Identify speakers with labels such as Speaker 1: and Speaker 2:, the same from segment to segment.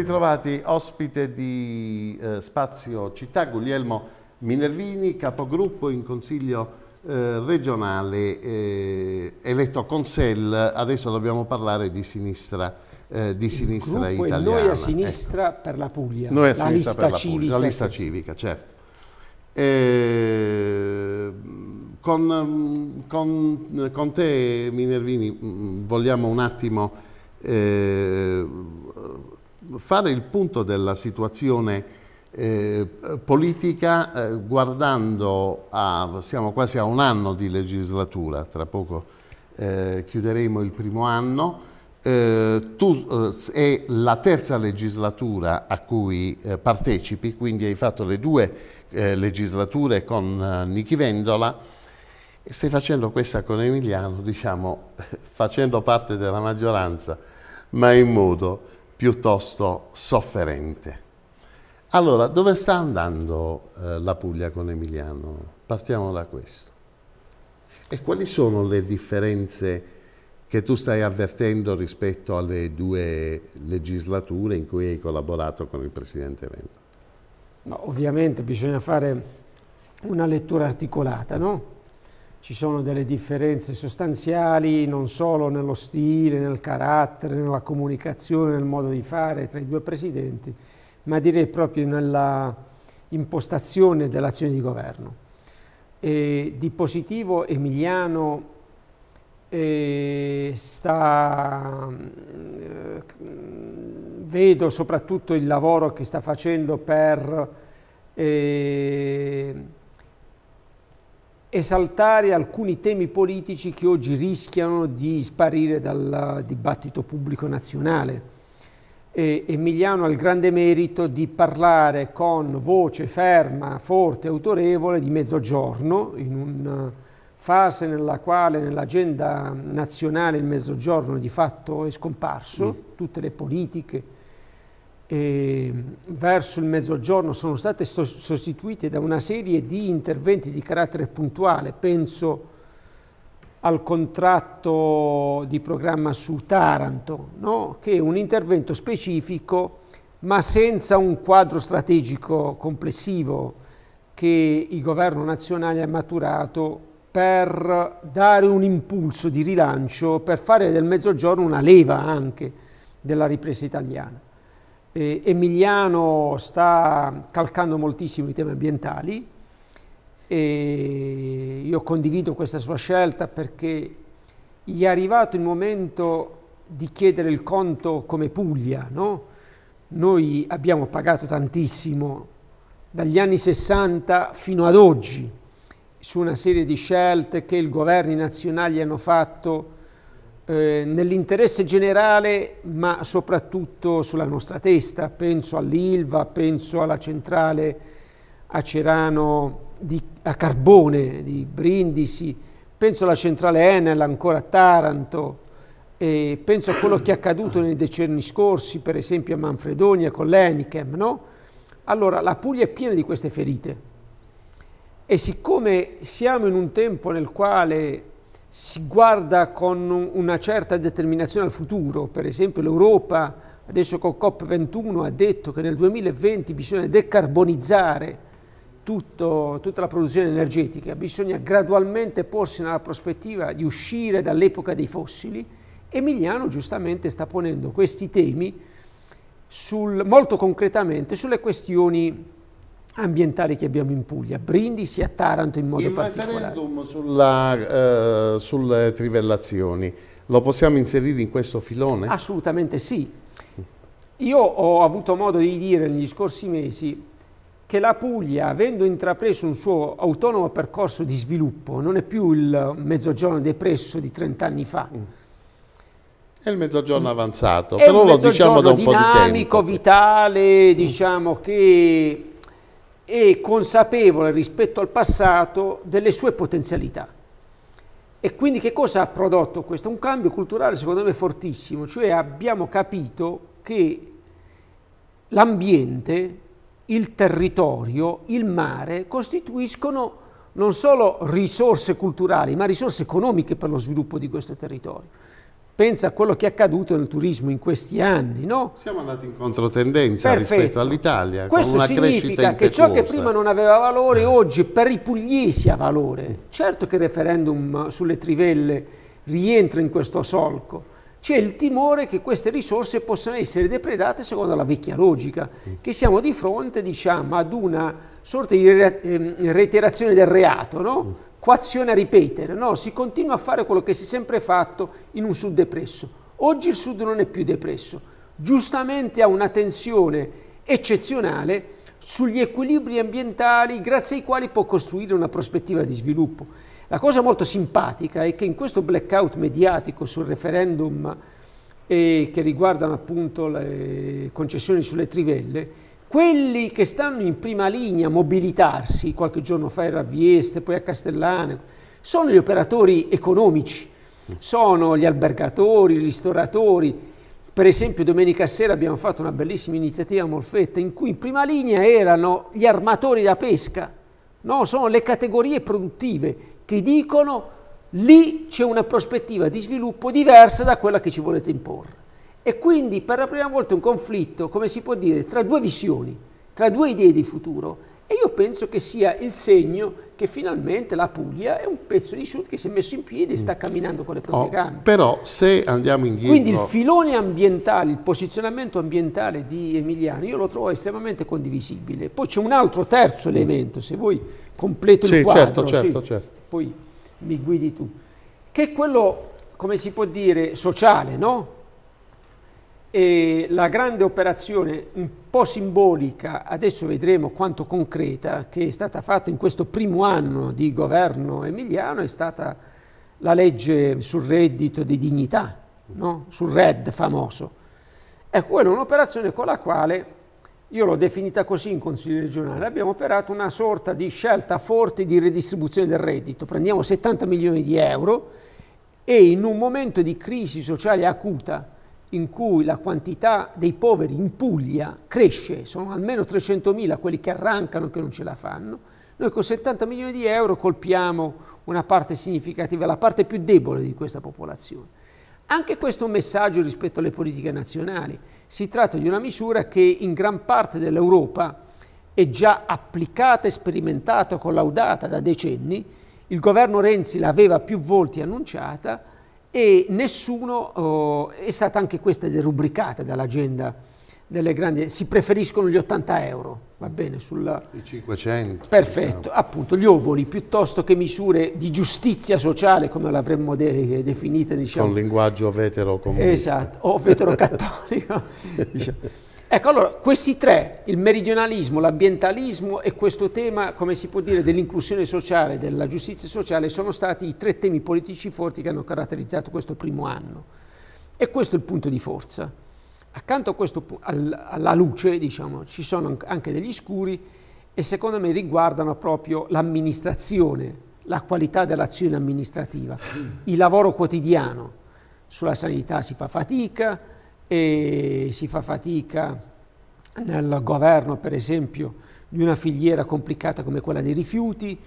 Speaker 1: ritrovati ospite di eh, Spazio Città, Guglielmo Minervini, capogruppo in consiglio eh, regionale eh, eletto SEL, Adesso dobbiamo parlare di sinistra, eh, di sinistra italiana. Noi a ecco.
Speaker 2: sinistra ecco. per la Puglia, noi a la sinistra per la Puglia, la lista
Speaker 1: civica, certo. Eh, con, con, con te Minervini mm, vogliamo un attimo eh, fare il punto della situazione eh, politica eh, guardando a, siamo quasi a un anno di legislatura, tra poco eh, chiuderemo il primo anno, eh, tu eh, è la terza legislatura a cui eh, partecipi, quindi hai fatto le due legislature con Nichi Vendola, e stai facendo questa con Emiliano, diciamo, facendo parte della maggioranza, ma in modo piuttosto sofferente. Allora, dove sta andando eh, la Puglia con Emiliano? Partiamo da questo. E quali sono le differenze che tu stai avvertendo rispetto alle due legislature in cui hai collaborato con il Presidente Vendola?
Speaker 2: ovviamente bisogna fare una lettura articolata, no? ci sono delle differenze sostanziali non solo nello stile, nel carattere, nella comunicazione, nel modo di fare tra i due presidenti, ma direi proprio nella impostazione dell'azione di governo. E di positivo Emiliano eh, sta, eh, vedo soprattutto il lavoro che sta facendo per eh, esaltare alcuni temi politici che oggi rischiano di sparire dal dibattito pubblico nazionale. E Emiliano ha il grande merito di parlare con voce ferma, forte, autorevole di mezzogiorno, in una fase nella quale nell'agenda nazionale il mezzogiorno di fatto è scomparso, mm. tutte le politiche, verso il mezzogiorno sono state sostituite da una serie di interventi di carattere puntuale, penso al contratto di programma su Taranto, no? che è un intervento specifico ma senza un quadro strategico complessivo che il governo nazionale ha maturato per dare un impulso di rilancio, per fare del mezzogiorno una leva anche della ripresa italiana eh, Emiliano sta calcando moltissimo i temi ambientali e io condivido questa sua scelta perché gli è arrivato il momento di chiedere il conto come Puglia, no? Noi abbiamo pagato tantissimo dagli anni 60 fino ad oggi su una serie di scelte che i governi nazionali hanno fatto eh, nell'interesse generale, ma soprattutto sulla nostra testa. Penso all'Ilva, penso alla centrale a Cerano di, a Carbone di Brindisi, penso alla centrale Enel ancora a Taranto, e penso a quello che è accaduto nei decenni scorsi, per esempio a Manfredonia con l'Enichem, no? Allora, la Puglia è piena di queste ferite. E siccome siamo in un tempo nel quale si guarda con una certa determinazione al futuro, per esempio l'Europa adesso con COP21 ha detto che nel 2020 bisogna decarbonizzare tutto, tutta la produzione energetica, bisogna gradualmente porsi nella prospettiva di uscire dall'epoca dei fossili, Emiliano giustamente sta ponendo questi temi sul, molto concretamente sulle questioni ambientali che abbiamo in Puglia, Brindisi e Taranto in modo Il particolare. Il referendum
Speaker 1: sulla, eh, sulle trivellazioni lo possiamo inserire in questo filone?
Speaker 2: Assolutamente sì. Io ho avuto modo di dire negli scorsi mesi che la Puglia, avendo intrapreso un suo autonomo percorso di sviluppo, non è più il mezzogiorno depresso di 30 anni fa. Mm. È il mezzogiorno mm. avanzato, è però lo diciamo da un po' di tempo. dinamico, vitale, diciamo che e consapevole rispetto al passato delle sue potenzialità. E quindi che cosa ha prodotto questo? Un cambio culturale secondo me fortissimo, cioè abbiamo capito che l'ambiente, il territorio, il mare costituiscono non solo risorse culturali, ma risorse economiche per lo sviluppo di questo territorio pensa a quello che è accaduto nel turismo in questi anni, no? Siamo andati in
Speaker 1: controtendenza Perfetto. rispetto all'Italia. Questo significa che ciò che prima
Speaker 2: non aveva valore oggi per i pugliesi ha valore. Certo che il referendum eh, sulle trivelle rientra in questo solco. C'è il timore che queste risorse possano essere depredate secondo la vecchia logica, che siamo di fronte, diciamo, ad una sorta di ehm, reiterazione del reato, no? coazione a ripetere, no, si continua a fare quello che si è sempre fatto in un sud depresso. Oggi il sud non è più depresso, giustamente ha un'attenzione eccezionale sugli equilibri ambientali grazie ai quali può costruire una prospettiva di sviluppo. La cosa molto simpatica è che in questo blackout mediatico sul referendum eh, che riguardano appunto le concessioni sulle trivelle, quelli che stanno in prima linea a mobilitarsi, qualche giorno fa era a Vieste, poi a Castellane, sono gli operatori economici, sono gli albergatori, i ristoratori. Per esempio domenica sera abbiamo fatto una bellissima iniziativa a Molfetta in cui in prima linea erano gli armatori da pesca, no? sono le categorie produttive che dicono lì c'è una prospettiva di sviluppo diversa da quella che ci volete imporre. E quindi per la prima volta un conflitto, come si può dire, tra due visioni, tra due idee di futuro. E io penso che sia il segno che finalmente la Puglia è un pezzo di Sud che si è messo in piedi e sta mm. camminando con le oh, proprie oh, gambe.
Speaker 1: Però se andiamo indietro... Quindi il
Speaker 2: filone ambientale, il posizionamento ambientale di Emiliano, io lo trovo estremamente condivisibile. Poi c'è un altro terzo mm. elemento, se vuoi completo il sì, quadro. Certo, certo, certo. Poi mi guidi tu. Che è quello, come si può dire, sociale, no? e la grande operazione un po' simbolica, adesso vedremo quanto concreta, che è stata fatta in questo primo anno di governo emiliano è stata la legge sul reddito di dignità, no? sul RED famoso. Ecco, quella è un'operazione con la quale, io l'ho definita così in Consiglio regionale, abbiamo operato una sorta di scelta forte di redistribuzione del reddito. Prendiamo 70 milioni di euro e in un momento di crisi sociale acuta, in cui la quantità dei poveri in Puglia cresce, sono almeno 300.000 quelli che arrancano e che non ce la fanno, noi con 70 milioni di euro colpiamo una parte significativa, la parte più debole di questa popolazione. Anche questo è un messaggio rispetto alle politiche nazionali. Si tratta di una misura che in gran parte dell'Europa è già applicata, sperimentata, collaudata da decenni. Il governo Renzi l'aveva più volte annunciata, e nessuno, oh, è stata anche questa derubricata dall'agenda delle grandi, si preferiscono gli 80 euro, va bene, sulla... I
Speaker 1: 500.
Speaker 2: Perfetto, diciamo. appunto, gli oboli piuttosto che misure di giustizia sociale, come l'avremmo de definita, diciamo. Con
Speaker 1: linguaggio vetero comunista. Esatto, o vetero cattolico,
Speaker 2: diciamo. Ecco, allora, questi tre, il meridionalismo, l'ambientalismo e questo tema, come si può dire, dell'inclusione sociale, della giustizia sociale, sono stati i tre temi politici forti che hanno caratterizzato questo primo anno. E questo è il punto di forza. Accanto a questo, al, alla luce, diciamo, ci sono anche degli scuri e secondo me riguardano proprio l'amministrazione, la qualità dell'azione amministrativa, il lavoro quotidiano. Sulla sanità si fa fatica, e si fa fatica nel governo, per esempio, di una filiera complicata come quella dei rifiuti.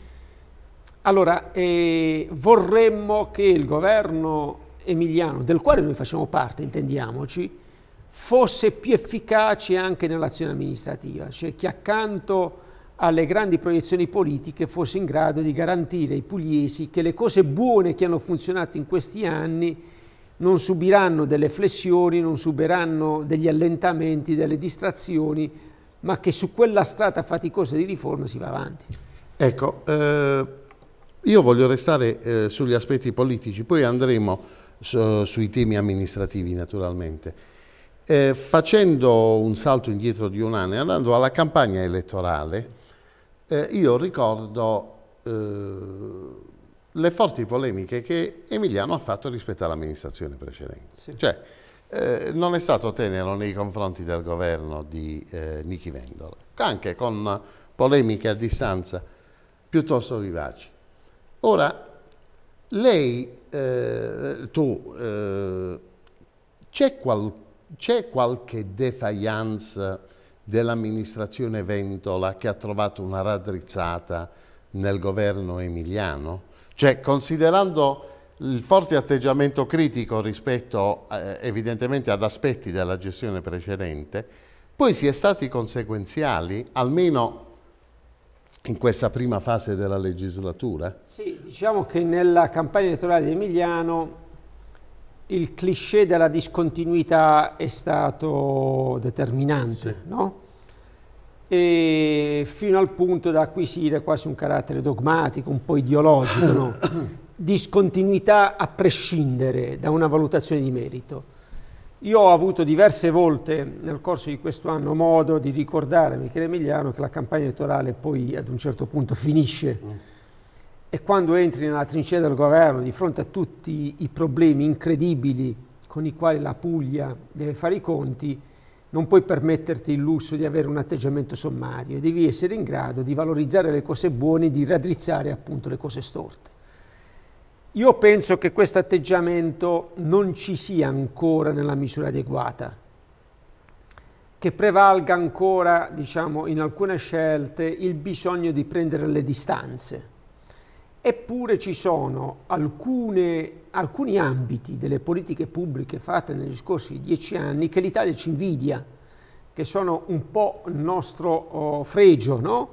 Speaker 2: Allora, eh, vorremmo che il governo emiliano, del quale noi facciamo parte, intendiamoci, fosse più efficace anche nell'azione amministrativa, cioè che accanto alle grandi proiezioni politiche fosse in grado di garantire ai pugliesi che le cose buone che hanno funzionato in questi anni non subiranno delle flessioni, non subiranno degli allentamenti, delle distrazioni, ma che su quella strada faticosa di riforma si va avanti.
Speaker 1: Ecco, eh, io voglio restare eh, sugli aspetti politici, poi andremo su, sui temi amministrativi naturalmente. Eh, facendo un salto indietro di un anno e andando alla campagna elettorale, eh, io ricordo eh, le forti polemiche che Emiliano ha fatto rispetto all'amministrazione precedente. Sì. Cioè, eh, non è stato tenero nei confronti del governo di eh, Nichi Vendola, anche con polemiche a distanza piuttosto vivaci. Ora, lei, eh, tu, eh, c'è, qual qualche defiance dell'amministrazione Vendola che ha trovato una raddrizzata nel governo emiliano? Cioè, considerando il forte atteggiamento critico rispetto eh, evidentemente ad aspetti della gestione precedente, poi si è stati conseguenziali, almeno in questa prima fase della legislatura?
Speaker 2: Sì, diciamo che nella campagna elettorale di Emiliano il cliché della discontinuità è stato determinante, sì. no? e fino al punto da acquisire quasi un carattere dogmatico, un po' ideologico, no? discontinuità a prescindere da una valutazione di merito. Io ho avuto diverse volte nel corso di questo anno modo di ricordare a Michele Emiliano che la campagna elettorale poi ad un certo punto finisce e quando entri nella trincea del governo di fronte a tutti i problemi incredibili con i quali la Puglia deve fare i conti, non puoi permetterti il lusso di avere un atteggiamento sommario, devi essere in grado di valorizzare le cose buone e di raddrizzare appunto le cose storte. Io penso che questo atteggiamento non ci sia ancora nella misura adeguata, che prevalga ancora, diciamo, in alcune scelte il bisogno di prendere le distanze Eppure ci sono alcune, alcuni ambiti delle politiche pubbliche fatte negli scorsi dieci anni che l'Italia ci invidia, che sono un po' il nostro oh, fregio, no?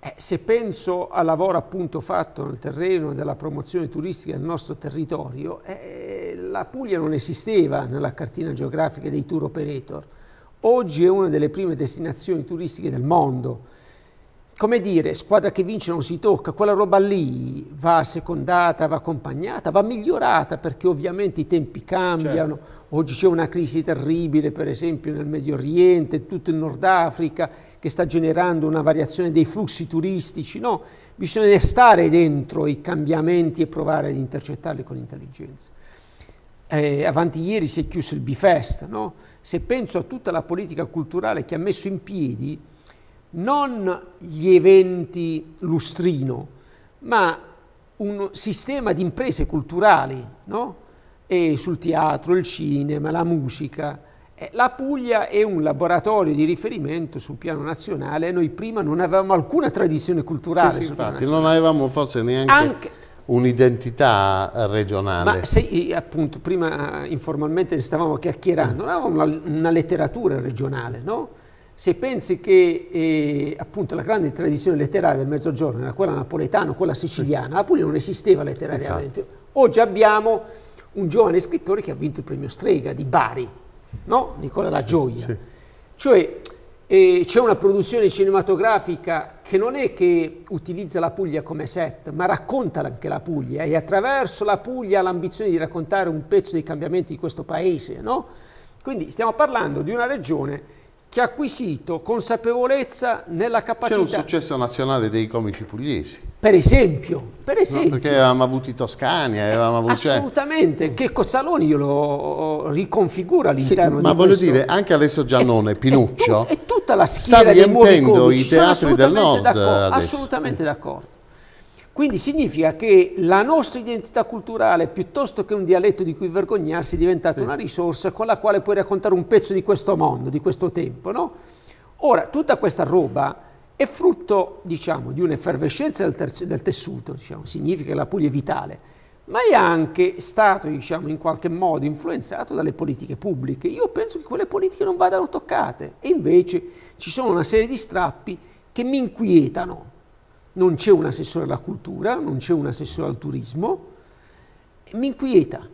Speaker 2: eh, se penso al lavoro appunto fatto nel terreno della promozione turistica del nostro territorio, eh, la Puglia non esisteva nella cartina geografica dei tour operator. Oggi è una delle prime destinazioni turistiche del mondo come dire, squadra che vince non si tocca, quella roba lì va secondata, va accompagnata, va migliorata perché ovviamente i tempi cambiano, certo. oggi c'è una crisi terribile per esempio nel Medio Oriente, tutto il Nord Africa che sta generando una variazione dei flussi turistici, no, bisogna stare dentro i cambiamenti e provare ad intercettarli con intelligenza. Eh, avanti ieri si è chiuso il Bifest, no? se penso a tutta la politica culturale che ha messo in piedi, non gli eventi lustrino, ma un sistema di imprese culturali, no? sul teatro, il cinema, la musica. Eh, la Puglia è un laboratorio di riferimento sul piano nazionale, noi prima non avevamo alcuna tradizione culturale. Sì, sì, infatti, non
Speaker 1: avevamo forse neanche... Anche un'identità eh, regionale. Ma se
Speaker 2: eh, appunto prima informalmente ne stavamo chiacchierando, non avevamo una, una letteratura regionale, no? se pensi che eh, appunto la grande tradizione letteraria del Mezzogiorno era quella napoletana, quella siciliana, la Puglia non esisteva letterariamente. Infatti. Oggi abbiamo un giovane scrittore che ha vinto il premio Strega di Bari, no? Nicola La Gioia. Sì. Cioè eh, c'è una produzione cinematografica che non è che utilizza la Puglia come set, ma racconta anche la Puglia e attraverso la Puglia ha l'ambizione di raccontare un pezzo dei cambiamenti di questo paese, no? Quindi stiamo parlando di una regione che ha acquisito consapevolezza nella capacità... C'è un successo
Speaker 1: nazionale dei comici pugliesi. Per
Speaker 2: esempio, per esempio. No,
Speaker 1: perché avevamo avuto i toscani, avevamo avuto... Cioè
Speaker 2: assolutamente, che Cozzaloni lo riconfigura all'interno sì, di Ma voglio questo. dire,
Speaker 1: anche adesso Giannone, è, Pinuccio... E tu, è
Speaker 2: tutta la schiera sta riempiendo i teatri del nord adesso. Assolutamente d'accordo. Quindi significa che la nostra identità culturale, piuttosto che un dialetto di cui vergognarsi, è diventata sì. una risorsa con la quale puoi raccontare un pezzo di questo mondo, di questo tempo, no? Ora, tutta questa roba è frutto, diciamo, di un'effervescenza del, terzo, del tessuto, diciamo, significa che la Puglia è vitale, ma è anche stato, diciamo, in qualche modo influenzato dalle politiche pubbliche. Io penso che quelle politiche non vadano toccate, e invece ci sono una serie di strappi che mi inquietano non c'è un assessore alla cultura, non c'è un assessore al turismo, mi inquieta.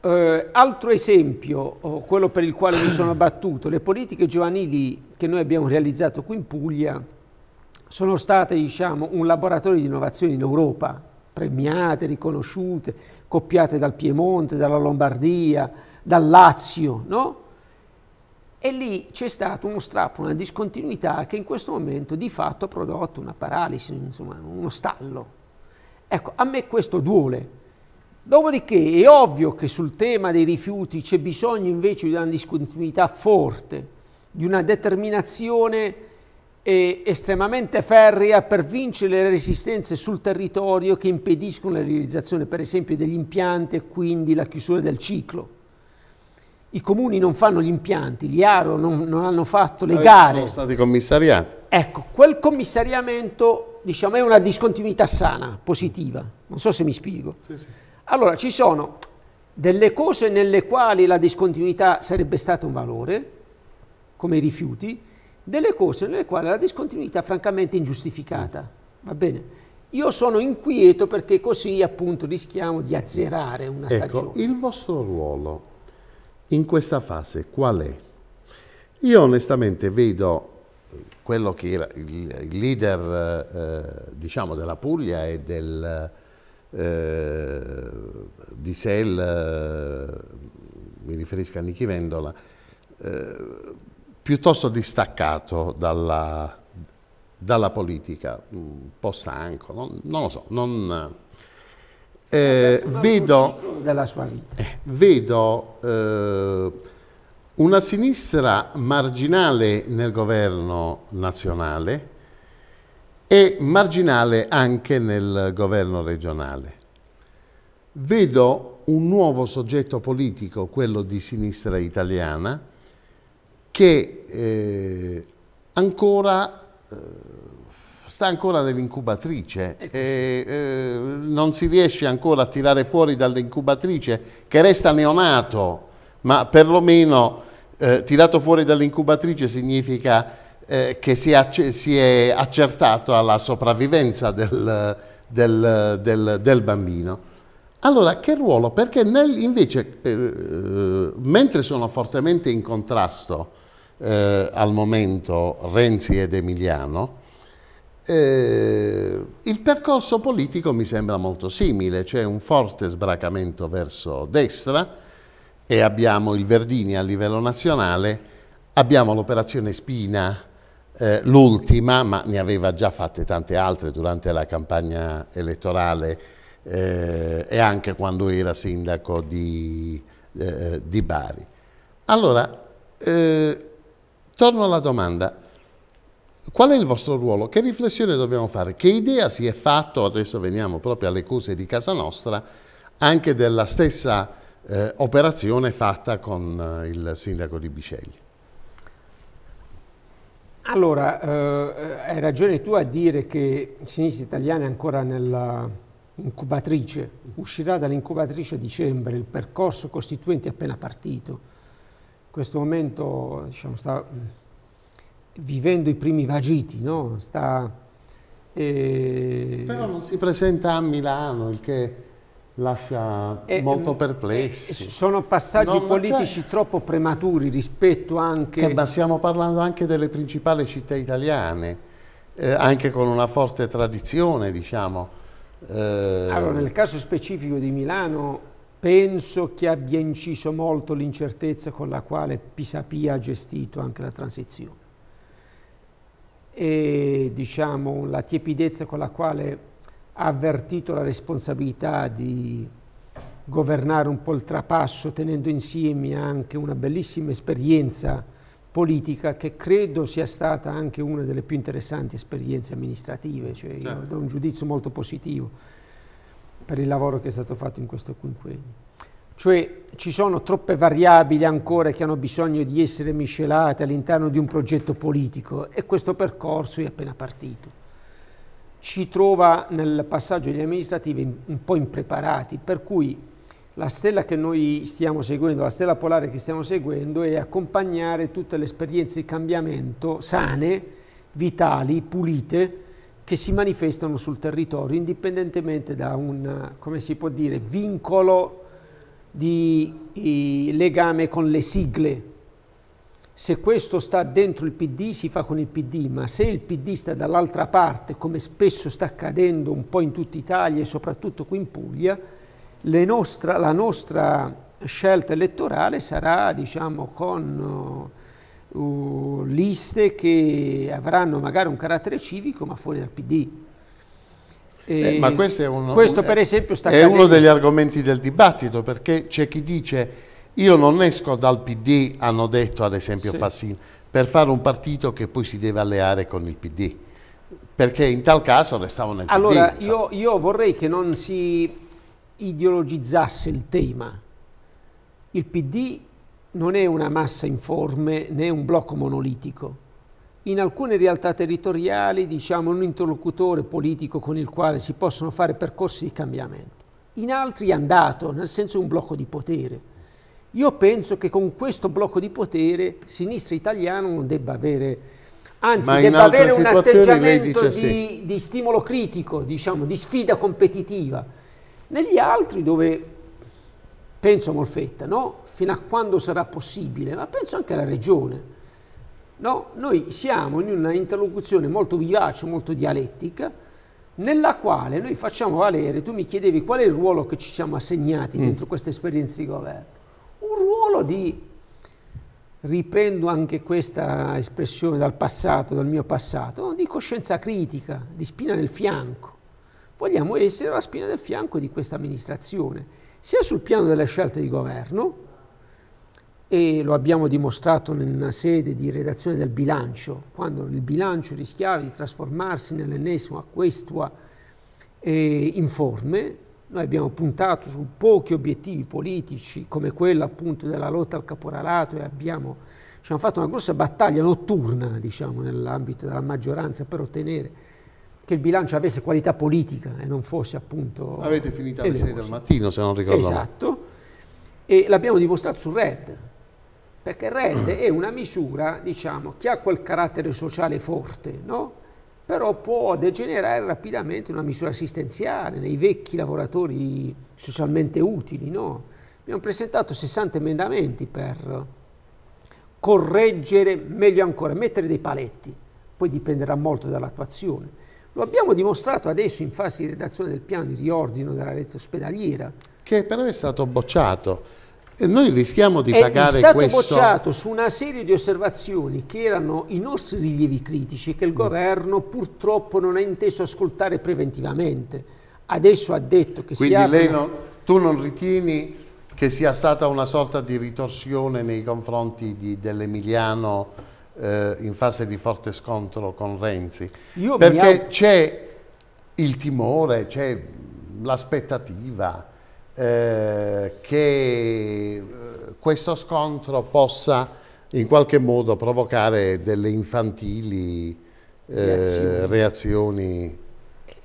Speaker 2: Eh, altro esempio, oh, quello per il quale mi sono battuto, le politiche giovanili che noi abbiamo realizzato qui in Puglia sono state diciamo, un laboratorio di innovazione in Europa, premiate, riconosciute, copiate dal Piemonte, dalla Lombardia, dal Lazio, no? E lì c'è stato uno strappo, una discontinuità che in questo momento di fatto ha prodotto una paralisi, insomma uno stallo. Ecco, a me questo duole. Dopodiché è ovvio che sul tema dei rifiuti c'è bisogno invece di una discontinuità forte, di una determinazione eh, estremamente ferrea per vincere le resistenze sul territorio che impediscono la realizzazione per esempio degli impianti e quindi la chiusura del ciclo i comuni non fanno gli impianti, gli ARO non, non hanno fatto le Adesso gare. Sono stati
Speaker 1: commissariati.
Speaker 2: Ecco, quel commissariamento diciamo, è una discontinuità sana, positiva. Non so se mi spiego. Sì, sì. Allora, ci sono delle cose nelle quali la discontinuità sarebbe stata un valore, come i rifiuti, delle cose nelle quali la discontinuità francamente è ingiustificata. Va bene? Io sono inquieto perché così appunto rischiamo di azzerare una ecco, stagione.
Speaker 1: Il vostro ruolo in questa fase qual è? Io onestamente vedo quello che era il, leader eh, diciamo della Puglia e del, eh, di Sel, eh, mi riferisco a Nichi Vendola, eh, piuttosto distaccato dalla, dalla politica, un po' stanco, non, non lo so, non, eh, vedo,
Speaker 2: eh,
Speaker 1: vedo eh, una sinistra marginale nel governo nazionale e marginale anche nel governo regionale. Vedo un nuovo soggetto politico, quello di sinistra italiana, che eh, ancora eh, sta ancora nell'incubatrice e eh, eh, non si riesce ancora a tirare fuori dall'incubatrice che resta neonato, ma perlomeno eh, tirato fuori dall'incubatrice significa eh, che si è, si è, accertato alla sopravvivenza del, del, del, del bambino. Allora, che ruolo? Perché nel, invece, eh, mentre sono fortemente in contrasto eh, al momento Renzi ed Emiliano, eh, il percorso politico mi sembra molto simile, c'è un forte sbracamento verso destra e abbiamo il Verdini a livello nazionale, abbiamo l'operazione Spina, eh, l'ultima, ma ne aveva già fatte tante altre durante la campagna elettorale eh, e anche quando era sindaco di, eh, di Bari. Allora, eh, torno alla domanda, Qual è il vostro ruolo? Che riflessione dobbiamo fare? Che idea si è fatto, adesso veniamo proprio alle cose di casa nostra, anche della stessa eh, operazione fatta con eh, il sindaco di Bisceglie?
Speaker 2: Allora, eh, hai ragione tu a dire che Sinistra Italiana è ancora nell'incubatrice, uscirà dall'incubatrice a dicembre, il percorso costituente è appena partito. In questo momento diciamo, sta vivendo i primi vagiti, no? Sta, eh... Però non
Speaker 1: si presenta a Milano, il che lascia eh, molto eh, perplessi. Eh, sono passaggi non, politici cioè... troppo prematuri rispetto anche... Che, ma stiamo parlando anche delle principali città italiane, eh, anche con una forte tradizione, diciamo. Eh. Allora, nel
Speaker 2: caso specifico di Milano penso che abbia inciso molto l'incertezza con la quale Pisapia ha gestito anche la transizione e diciamo, la tiepidezza con la quale ha avvertito la responsabilità di governare un po' il trapasso tenendo insieme anche una bellissima esperienza politica che credo sia stata anche una delle più interessanti esperienze amministrative, cioè certo. io do un giudizio molto positivo per il lavoro che è stato fatto in questo quinquennio. Cioè ci sono troppe variabili ancora che hanno bisogno di essere miscelate all'interno di un progetto politico e questo percorso è appena partito. Ci trova nel passaggio degli amministrativi un po' impreparati, per cui la stella che noi stiamo seguendo, la stella polare che stiamo seguendo è accompagnare tutte le esperienze di cambiamento sane, vitali, pulite, che si manifestano sul territorio, indipendentemente da un, come si può dire, vincolo di legame con le sigle. Se questo sta dentro il PD si fa con il PD, ma se il PD sta dall'altra parte, come spesso sta accadendo un po' in tutta Italia e soprattutto qui in Puglia, nostra, la nostra scelta elettorale sarà diciamo, con uh, liste che avranno magari un carattere civico ma fuori dal PD. Eh, eh, ma questo, è, un, questo è uno degli
Speaker 1: argomenti del dibattito, perché c'è chi dice io non esco dal PD, hanno detto ad esempio sì. Fassin, per fare un partito che poi si deve alleare con il PD, perché in tal caso restavo nel allora,
Speaker 2: PD. Cioè. Allora, io, io vorrei che non si ideologizzasse il tema. Il PD non è una massa informe né un blocco monolitico in alcune realtà territoriali diciamo, un interlocutore politico con il quale si possono fare percorsi di cambiamento. In altri è andato, nel senso un blocco di potere. Io penso che con questo blocco di potere sinistra italiana non debba avere, anzi Ma debba avere un atteggiamento di, di stimolo critico, diciamo, di sfida competitiva. Negli altri dove penso a Molfetta, no? fino a quando sarà possibile, ma penso anche alla regione, No, noi siamo in una interlocuzione molto vivace, molto dialettica, nella quale noi facciamo valere, tu mi chiedevi qual è il ruolo che ci siamo assegnati mm. dentro questa esperienza di governo, un ruolo di, riprendo anche questa espressione dal passato, dal mio passato, di coscienza critica, di spina nel fianco. Vogliamo essere la spina del fianco di questa amministrazione, sia sul piano delle scelte di governo, e lo abbiamo dimostrato nella sede di redazione del bilancio, quando il bilancio rischiava di trasformarsi nell'ennesima questua eh, informe, noi abbiamo puntato su pochi obiettivi politici come quello appunto della lotta al caporalato e abbiamo diciamo, fatto una grossa battaglia notturna diciamo, nell'ambito della maggioranza per ottenere che il bilancio avesse qualità politica e non fosse appunto... Avete finito alle 6 del mattino se non ricordo Esatto, e l'abbiamo dimostrato su Red, perché REND è una misura diciamo, che ha quel carattere sociale forte, no? però può degenerare rapidamente una misura assistenziale nei vecchi lavoratori socialmente utili. No? Abbiamo presentato 60 emendamenti per correggere, meglio ancora, mettere dei paletti, poi dipenderà molto dall'attuazione. Lo abbiamo dimostrato adesso in fase di redazione del piano di riordino della rete ospedaliera. Che però è
Speaker 1: stato bocciato e noi rischiamo di è pagare questo... È stato bocciato
Speaker 2: su una serie di osservazioni che erano i nostri rilievi critici che il mm. governo purtroppo non ha inteso ascoltare preventivamente. Adesso ha detto che Quindi si Quindi non, tu non ritieni
Speaker 1: che sia stata una sorta di ritorsione nei confronti dell'Emiliano eh, in fase di forte scontro con Renzi? Io Perché c'è il timore, c'è l'aspettativa eh, che eh, questo scontro possa in qualche modo provocare delle infantili eh, reazioni.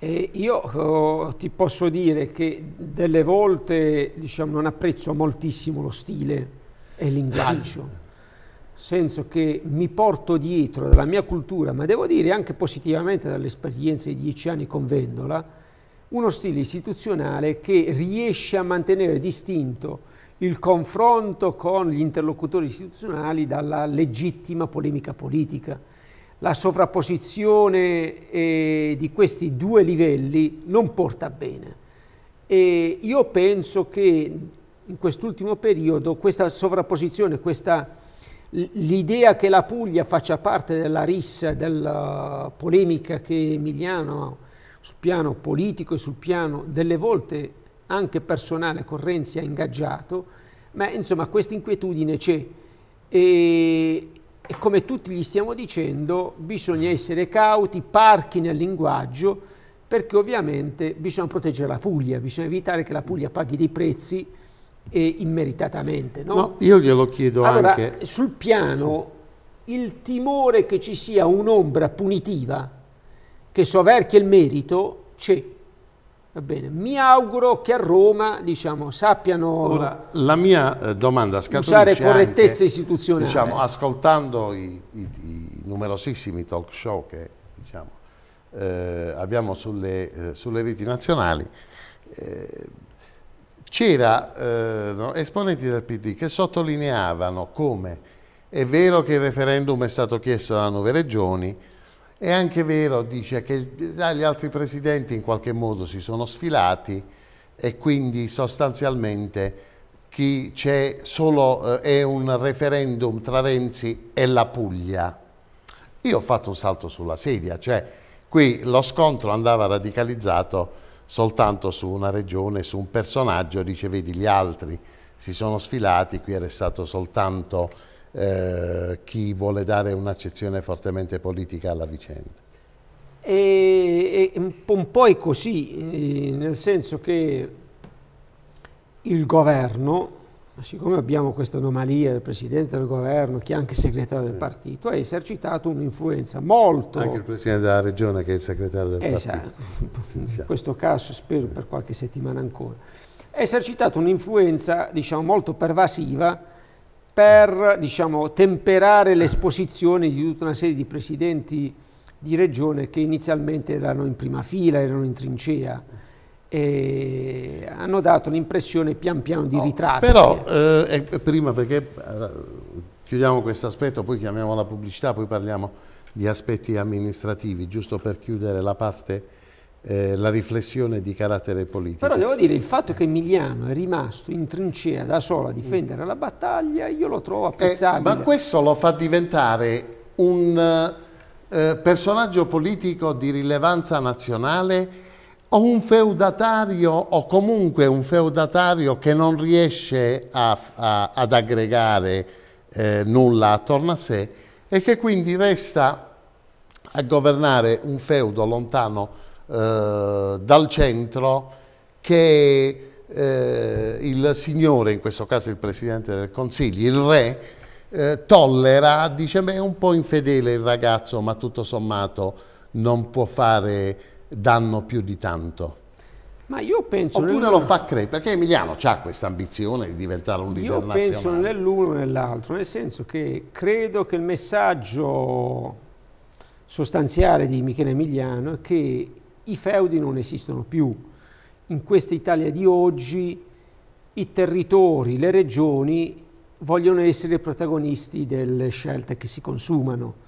Speaker 2: reazioni. io oh, ti posso dire che delle volte diciamo, non apprezzo moltissimo lo stile e il linguaggio. senso che mi porto dietro dalla mia cultura, ma devo dire anche positivamente dall'esperienza di dieci anni con Vendola, uno stile istituzionale che riesce a mantenere distinto il confronto con gli interlocutori istituzionali dalla legittima polemica politica. La sovrapposizione eh, di questi due livelli non porta bene. E io penso che in quest'ultimo periodo questa sovrapposizione, questa L'idea che la Puglia faccia parte della rissa, della polemica che Emiliano ha, sul piano politico e sul piano delle volte anche personale con Renzi ha ingaggiato, ma insomma questa inquietudine c'è e, e come tutti gli stiamo dicendo bisogna essere cauti, parchi nel linguaggio, perché ovviamente bisogna proteggere la Puglia, bisogna evitare che la Puglia paghi dei prezzi e immeritatamente. No? no?
Speaker 1: io glielo chiedo allora, anche. Sul piano,
Speaker 2: sì. il timore che ci sia un'ombra punitiva che soverchia il merito c'è. Va bene, mi auguro che a Roma diciamo, sappiano Ora,
Speaker 1: la mia eh, domanda usare correttezza anche, istituzionale. Diciamo,
Speaker 2: ascoltando
Speaker 1: i, i, i, numerosissimi talk show che diciamo, eh, abbiamo sulle, eh, sulle, reti nazionali, eh, c'era eh, no, esponenti del PD che sottolineavano come è vero che il referendum è stato chiesto da nuove regioni, è anche vero, dice, che gli altri presidenti in qualche modo si sono sfilati e quindi sostanzialmente chi c'è solo eh, è un referendum tra Renzi e la Puglia. Io ho fatto un salto sulla sedia, cioè qui lo scontro andava radicalizzato soltanto su una regione, su un personaggio, dice vedi gli altri si sono sfilati, qui è restato soltanto eh, chi vuole dare un'accezione fortemente politica alla vicenda.
Speaker 2: E, e, un po' è così, eh, nel senso che il governo, siccome abbiamo questa anomalia del Presidente del Governo, che è anche segretario del partito, ha esercitato un'influenza molto... Anche il Presidente
Speaker 1: della Regione che è il segretario del esatto.
Speaker 2: partito. In questo caso spero per qualche settimana ancora. Ha esercitato un'influenza, diciamo, molto pervasiva per diciamo, temperare l'esposizione di tutta una serie di presidenti di regione che inizialmente erano in prima fila, erano in trincea e hanno dato l'impressione pian piano di ritrarsi. Però,
Speaker 1: eh, prima perché eh, chiudiamo questo aspetto, poi chiamiamo la pubblicità, poi parliamo di aspetti amministrativi, giusto per chiudere la parte eh, la riflessione di carattere politico. Però devo dire, il
Speaker 2: fatto che Emiliano è rimasto in trincea da solo a difendere la battaglia, io lo trovo apprezzabile. Eh, ma
Speaker 1: questo lo fa diventare un eh, personaggio politico di rilevanza nazionale o un feudatario o comunque un feudatario che non riesce a, a, ad aggregare eh, nulla attorno a sé e che quindi resta a governare un feudo lontano eh, dal centro che eh, il Signore, in questo caso il Presidente del Consiglio, il Re, eh, tollera, dice beh è un po' infedele il ragazzo ma tutto sommato non può fare danno più di tanto.
Speaker 2: Ma io penso... Oppure lo
Speaker 1: fa credere, perché Emiliano ha questa ambizione di diventare un leader io nazionale. Io penso
Speaker 2: nell'uno e nell'altro, nel senso che credo che il messaggio sostanziale di Michele Emiliano è che i feudi non esistono più. In questa Italia di oggi i territori, le regioni vogliono essere protagonisti delle scelte che si consumano.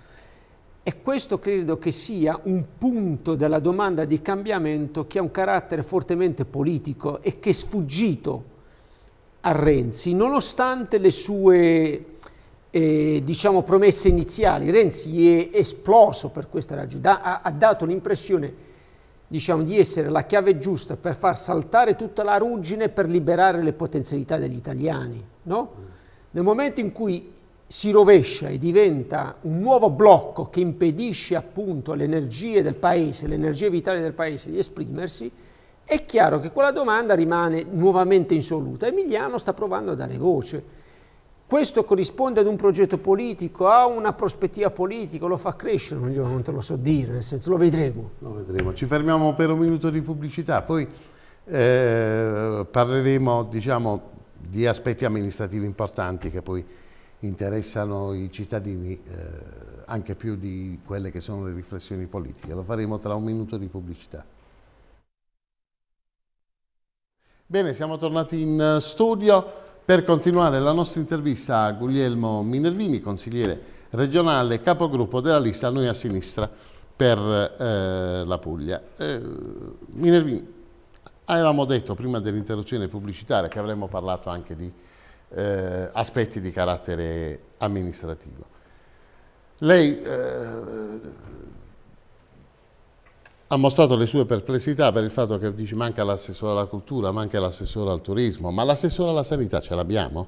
Speaker 2: E questo credo che sia un punto della domanda di cambiamento che ha un carattere fortemente politico e che è sfuggito a Renzi, nonostante le sue eh, diciamo, promesse iniziali. Renzi è esploso per questa ragione, da, ha, ha dato l'impressione diciamo, di essere la chiave giusta per far saltare tutta la ruggine per liberare le potenzialità degli italiani. No? Nel momento in cui si rovescia e diventa un nuovo blocco che impedisce appunto alle energie del paese, le energie vitali del paese di esprimersi, è chiaro che quella domanda rimane nuovamente insoluta. Emiliano sta provando a dare voce. Questo corrisponde ad un progetto politico, ha una prospettiva politica, lo fa crescere, non, glielo, non te lo so dire, nel senso lo vedremo.
Speaker 1: Lo vedremo. Ci fermiamo per un minuto di pubblicità, poi eh, parleremo diciamo, di aspetti amministrativi importanti che poi interessano i cittadini eh, anche più di quelle che sono le riflessioni politiche. Lo faremo tra un minuto di pubblicità. Bene, siamo tornati in studio per continuare la nostra intervista a Guglielmo Minervini, consigliere regionale, capogruppo della lista Noi a Sinistra per eh, la Puglia. Eh, Minervini, avevamo detto prima dell'interruzione pubblicitaria che avremmo parlato anche di eh, aspetti di carattere amministrativo. Lei eh, ha mostrato le sue perplessità per il fatto che dice manca l'assessore alla cultura, manca l'assessore al turismo, ma l'assessore alla sanità ce l'abbiamo?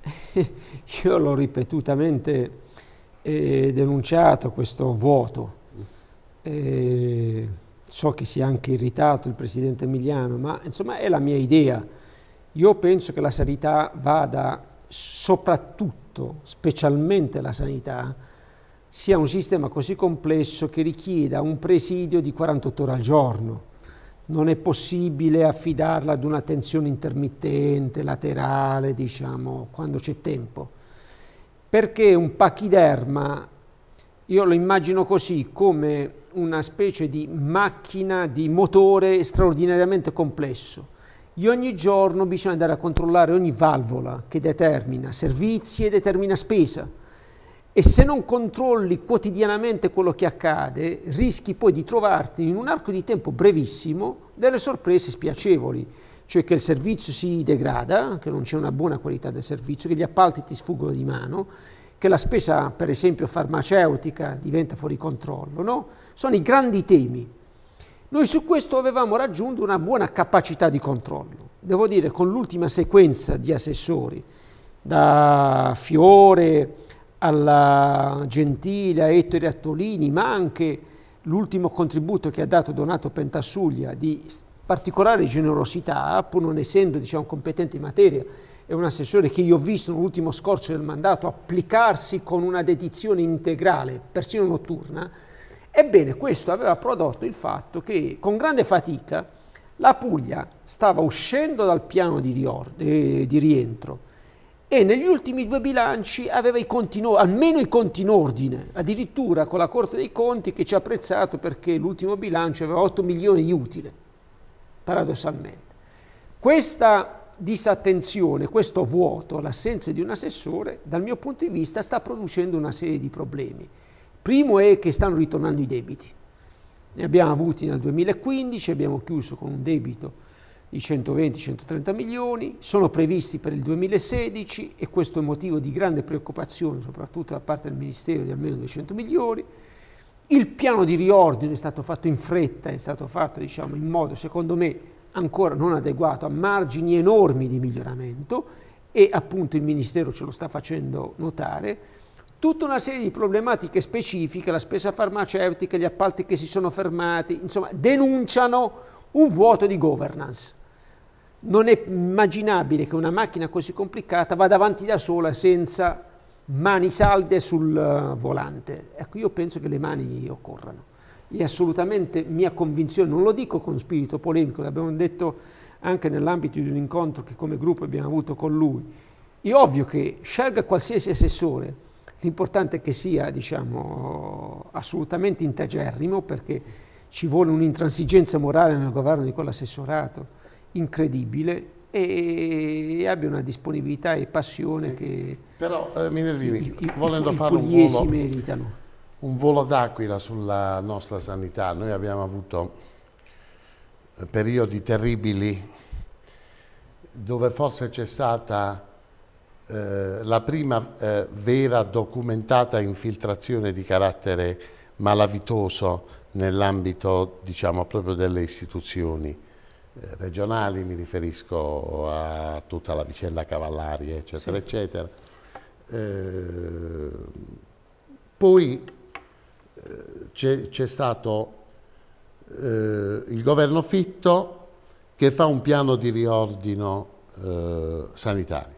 Speaker 2: Io l'ho ripetutamente eh, denunciato questo vuoto. Eh, so che si è anche irritato il presidente Emiliano, ma insomma è la mia idea. Io penso che la sanità vada soprattutto, specialmente la sanità, sia un sistema così complesso che richieda un presidio di 48 ore al giorno. Non è possibile affidarla ad un'attenzione intermittente, laterale, diciamo, quando c'è tempo. Perché un pachiderma, io lo immagino così, come una specie di macchina, di motore straordinariamente complesso. E ogni giorno bisogna andare a controllare ogni valvola che determina servizi e determina spesa e se non controlli quotidianamente quello che accade, rischi poi di trovarti in un arco di tempo brevissimo delle sorprese spiacevoli, cioè che il servizio si degrada, che non c'è una buona qualità del servizio, che gli appalti ti sfuggono di mano, che la spesa, per esempio, farmaceutica diventa fuori controllo. No? Sono i grandi temi. Noi su questo avevamo raggiunto una buona capacità di controllo. Devo dire, con l'ultima sequenza di assessori, da Fiore, alla Gentile, a Ettore Attolini, ma anche l'ultimo contributo che ha dato Donato Pentassuglia di particolare generosità, pur non essendo diciamo, competente in materia, è un assessore che io ho visto nell'ultimo scorcio del mandato applicarsi con una dedizione integrale, persino notturna, ebbene questo aveva prodotto il fatto che con grande fatica la Puglia stava uscendo dal piano di, eh, rientro e negli ultimi due bilanci aveva i conti, almeno i conti in ordine, addirittura con la Corte dei Conti che ci ha apprezzato perché l'ultimo bilancio aveva 8 milioni di utile, paradossalmente. Questa disattenzione, questo vuoto, l'assenza di un assessore, dal mio punto di vista sta producendo una serie di problemi. Primo è che stanno ritornando i debiti. Ne abbiamo avuti nel 2015, abbiamo chiuso con un debito i 120-130 milioni, sono previsti per il 2016 e questo è motivo di grande preoccupazione soprattutto da parte del Ministero di almeno 200 milioni. Il piano di riordino è stato fatto in fretta, è stato fatto diciamo, in modo secondo me ancora non adeguato, a margini enormi di miglioramento e appunto il Ministero ce lo sta facendo notare. Tutta una serie di problematiche specifiche, la spesa farmaceutica, gli appalti che si sono fermati, insomma denunciano un vuoto di governance. Non è immaginabile che una macchina così complicata vada avanti da sola senza mani salde sul eh, volante. Ecco, io penso che le mani occorrano. È assolutamente mia convinzione, non lo dico con spirito polemico, l'abbiamo detto anche nell'ambito di un incontro che come gruppo abbiamo avuto con lui. È ovvio che scelga qualsiasi assessore, l'importante è che sia diciamo, assolutamente integerrimo perché ci vuole un'intransigenza morale nel governo di quell'assessorato incredibile e abbia una disponibilità e passione che... Però, eh, Minervini, volendo i, fare un volo, meritano.
Speaker 1: un volo d'aquila sulla nostra sanità, noi abbiamo avuto eh, periodi terribili dove forse c'è stata eh, la prima eh, vera documentata infiltrazione di carattere malavitoso nell'ambito diciamo proprio delle istituzioni eh, regionali, mi riferisco a tutta la vicenda Cavallari, eccetera, sì. eccetera. Eh, poi eh, c'è stato eh, il governo Fitto che fa un piano di riordino eh, sanitario,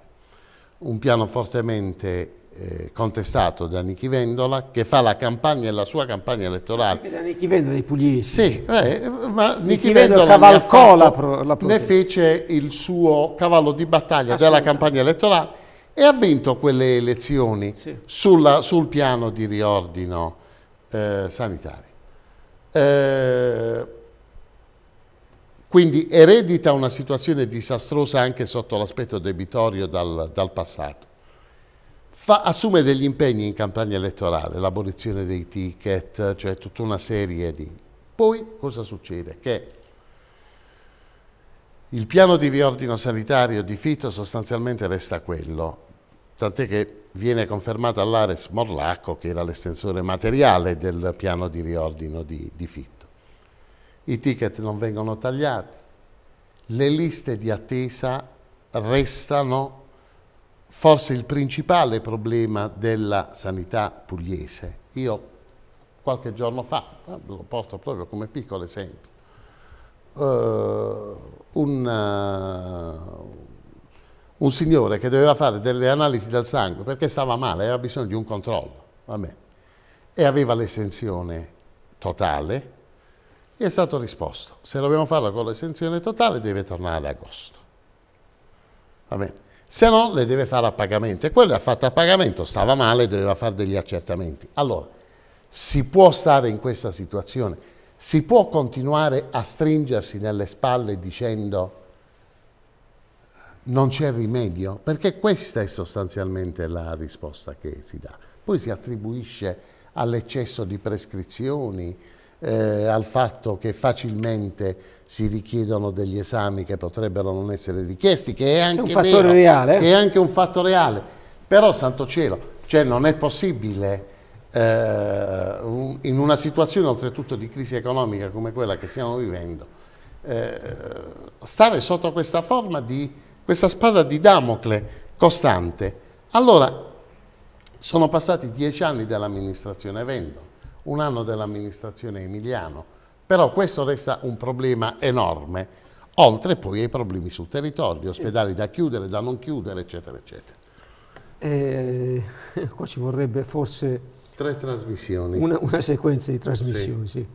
Speaker 1: un piano fortemente eh, contestato da Nichi Vendola, che fa la campagna, la sua campagna elettorale. Anche
Speaker 2: da Nichi Vendola dei pugliesi. Sì, eh,
Speaker 1: ma Nichi, Vendola cavalcò ne, fatto, la ne fece il suo cavallo di battaglia della campagna elettorale e ha vinto quelle elezioni sì. sulla, sul piano di riordino eh, sanitario. Eh, quindi eredita una situazione disastrosa anche sotto l'aspetto debitorio dal, dal passato fa, assume degli impegni in campagna elettorale, l'abolizione dei ticket, cioè tutta una serie di... Poi cosa succede? Che il piano di riordino sanitario di Fitto sostanzialmente resta quello, tant'è che viene confermata all'Ares Morlacco, che era l'estensore materiale del piano di riordino di, di Fitto. I ticket non vengono tagliati, le liste di attesa restano forse il principale problema della sanità pugliese. Io qualche giorno fa, eh, lo porto proprio come piccolo esempio, uh, un, uh, un, signore che doveva fare delle analisi del sangue perché stava male, aveva bisogno di un controllo, vabbè, e aveva l'estensione totale, gli è stato risposto, se dobbiamo farla con l'estensione totale deve tornare ad agosto. Va bene se no le deve fare a pagamento. E quelle ha fatto a pagamento, stava male, doveva fare degli accertamenti. Allora, si può stare in questa situazione, si può continuare a stringersi nelle spalle dicendo non c'è rimedio, perché questa è sostanzialmente la risposta che si dà. Poi si attribuisce all'eccesso di prescrizioni, eh, al fatto che facilmente si richiedono degli esami che potrebbero non essere richiesti, che è anche, è un, vero, reale. Che è anche un fatto reale. Però, santo cielo, cioè non è possibile eh, un, in una situazione oltretutto di crisi economica come quella che stiamo vivendo, eh, stare sotto questa forma di, questa spada di Damocle costante. Allora, sono passati dieci anni dall'amministrazione Vendo un anno dell'amministrazione Emiliano, però questo resta un problema enorme, oltre poi ai problemi sul territorio, ospedali da chiudere, da non chiudere, eccetera, eccetera.
Speaker 2: Eh, qua ci vorrebbe forse... Tre
Speaker 1: trasmissioni. Una, una sequenza di trasmissioni, sì.
Speaker 2: sì.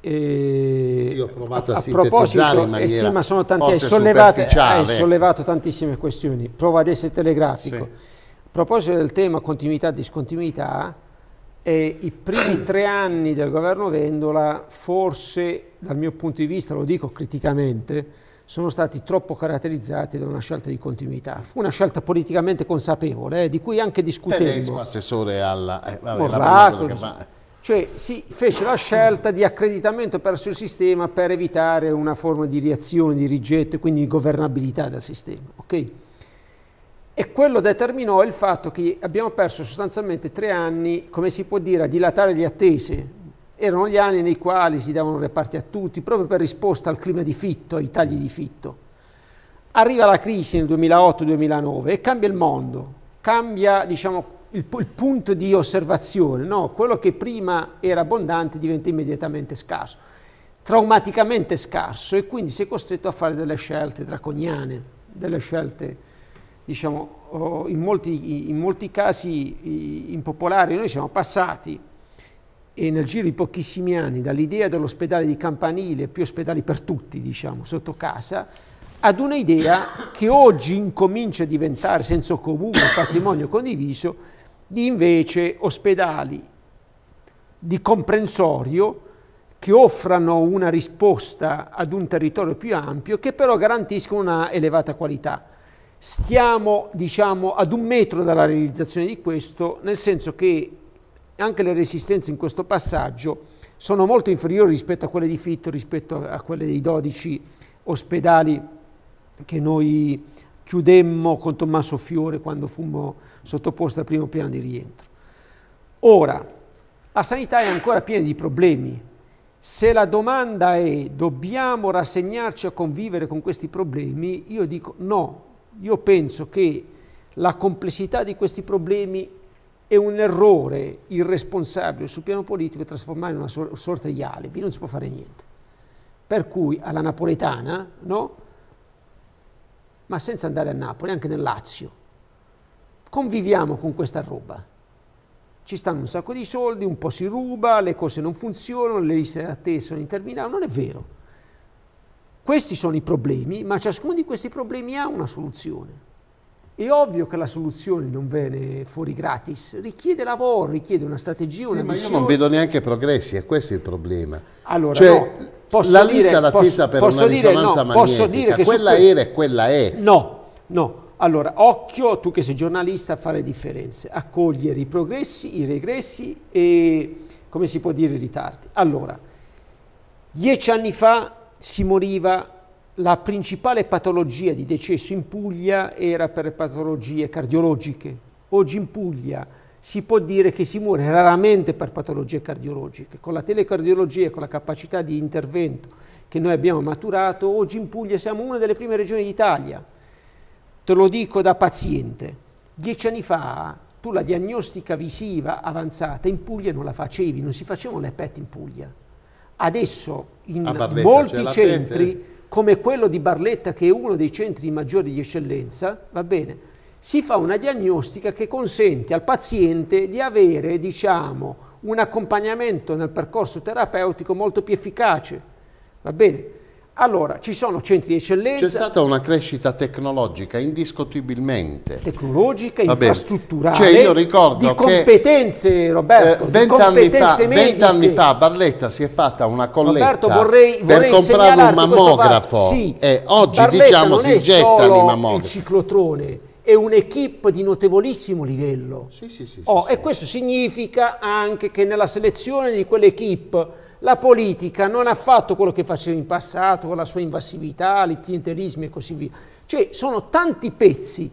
Speaker 2: E Io ho provato a, a sintetizzare in eh, maniera eh sì, ma sono tante, hai, sollevate, hai sollevato tantissime questioni, prova ad essere telegrafico. Sì. A proposito del tema continuità-discontinuità, e I primi tre anni del governo Vendola, forse dal mio punto di vista, lo dico criticamente, sono stati troppo caratterizzati da una scelta di continuità. Fu una scelta politicamente consapevole, eh, di cui anche discutemmo. Tedesco
Speaker 1: assessore alla... Eh, vabbè, Morlaco,
Speaker 2: cioè si fece la scelta di accreditamento presso il sistema per evitare una forma di reazione, di rigetto e quindi di governabilità del sistema. Okay? e quello determinò il fatto che abbiamo perso sostanzialmente tre anni, come si può dire, a dilatare le attese. Erano gli anni nei quali si davano reparti a tutti, proprio per risposta al clima di fitto, ai tagli di fitto. Arriva la crisi nel 2008-2009 e cambia il mondo, cambia diciamo, il, il, punto di osservazione, no? quello che prima era abbondante diventa immediatamente scarso, traumaticamente scarso e quindi si è costretto a fare delle scelte draconiane, delle scelte diciamo, in molti, in molti casi impopolari, noi siamo passati e nel giro di pochissimi anni dall'idea dell'ospedale di campanile, più ospedali per tutti, diciamo, sotto casa, ad un'idea che oggi incomincia a diventare senso comune, patrimonio condiviso, di invece ospedali di comprensorio che offrano una risposta ad un territorio più ampio, che però garantiscono una elevata qualità. Stiamo diciamo, ad un metro dalla realizzazione di questo, nel senso che anche le resistenze in questo passaggio sono molto inferiori rispetto a quelle di Fitto, rispetto a quelle dei 12 ospedali che noi chiudemmo con Tommaso Fiore quando fummo sottoposti al primo piano di rientro. Ora, la sanità è ancora piena di problemi. Se la domanda è dobbiamo rassegnarci a convivere con questi problemi, io dico no, io penso che la complessità di questi problemi è un errore irresponsabile sul piano politico trasformare in una sorta di alibi, non si può fare niente. Per cui alla napoletana, no? Ma senza andare a Napoli, anche nel Lazio, conviviamo con questa roba. Ci stanno un sacco di soldi, un po' si ruba, le cose non funzionano, le liste d'attesa sono interminabili, non è vero. Questi sono i problemi, ma ciascuno di questi problemi ha una soluzione. È ovvio che la soluzione non viene fuori gratis, richiede lavoro, richiede una strategia, sì, una ma missione. io non
Speaker 1: vedo neanche progressi, è questo il problema.
Speaker 2: Allora, cioè, no, posso la lista dire, l'attesa posso, per posso una dire, risonanza no, magnetica, dire che quella que- era e quella è. No, no. Allora, occhio, tu che sei giornalista, a fare differenze, accogliere i progressi, i regressi e, come si può dire, i ritardi. Allora, dieci anni fa si moriva, la principale patologia di decesso in Puglia era per patologie cardiologiche. Oggi in Puglia si può dire che si muore raramente per patologie cardiologiche. Con la telecardiologia e con la capacità di intervento che noi abbiamo maturato, oggi in Puglia siamo una delle prime regioni d'Italia. Te lo dico da paziente. Dieci anni fa tu la diagnostica visiva avanzata in Puglia non la facevi, non si facevano le PET in Puglia Adesso in ah, Barletta, molti centri, eh? come quello di Barletta, che è uno dei centri maggiori di eccellenza, va bene, si fa una diagnostica che consente al paziente di avere, diciamo, un accompagnamento nel percorso terapeutico molto più efficace, va bene? Allora, ci sono centri di eccellenza. C'è stata
Speaker 1: una crescita tecnologica, indiscutibilmente. Tecnologica, Vabbè. infrastrutturale. Cioè io ricordo eh, di competenze, che, Roberto. Vent'anni eh, fa, mediche. fa Barletta si è fatta una colletta Roberto, vorrei, vorrei per comprare un mammografo. Sì, e oggi Barletta diciamo si gettano i mammografi. Il
Speaker 2: ciclotrone è un'equipe di notevolissimo livello. Sì, sì, sì, oh, e questo significa anche che nella selezione di quell'equipe la politica non ha fatto quello che faceva in passato con la sua invasività, il clientelismo e così via. Cioè sono tanti pezzi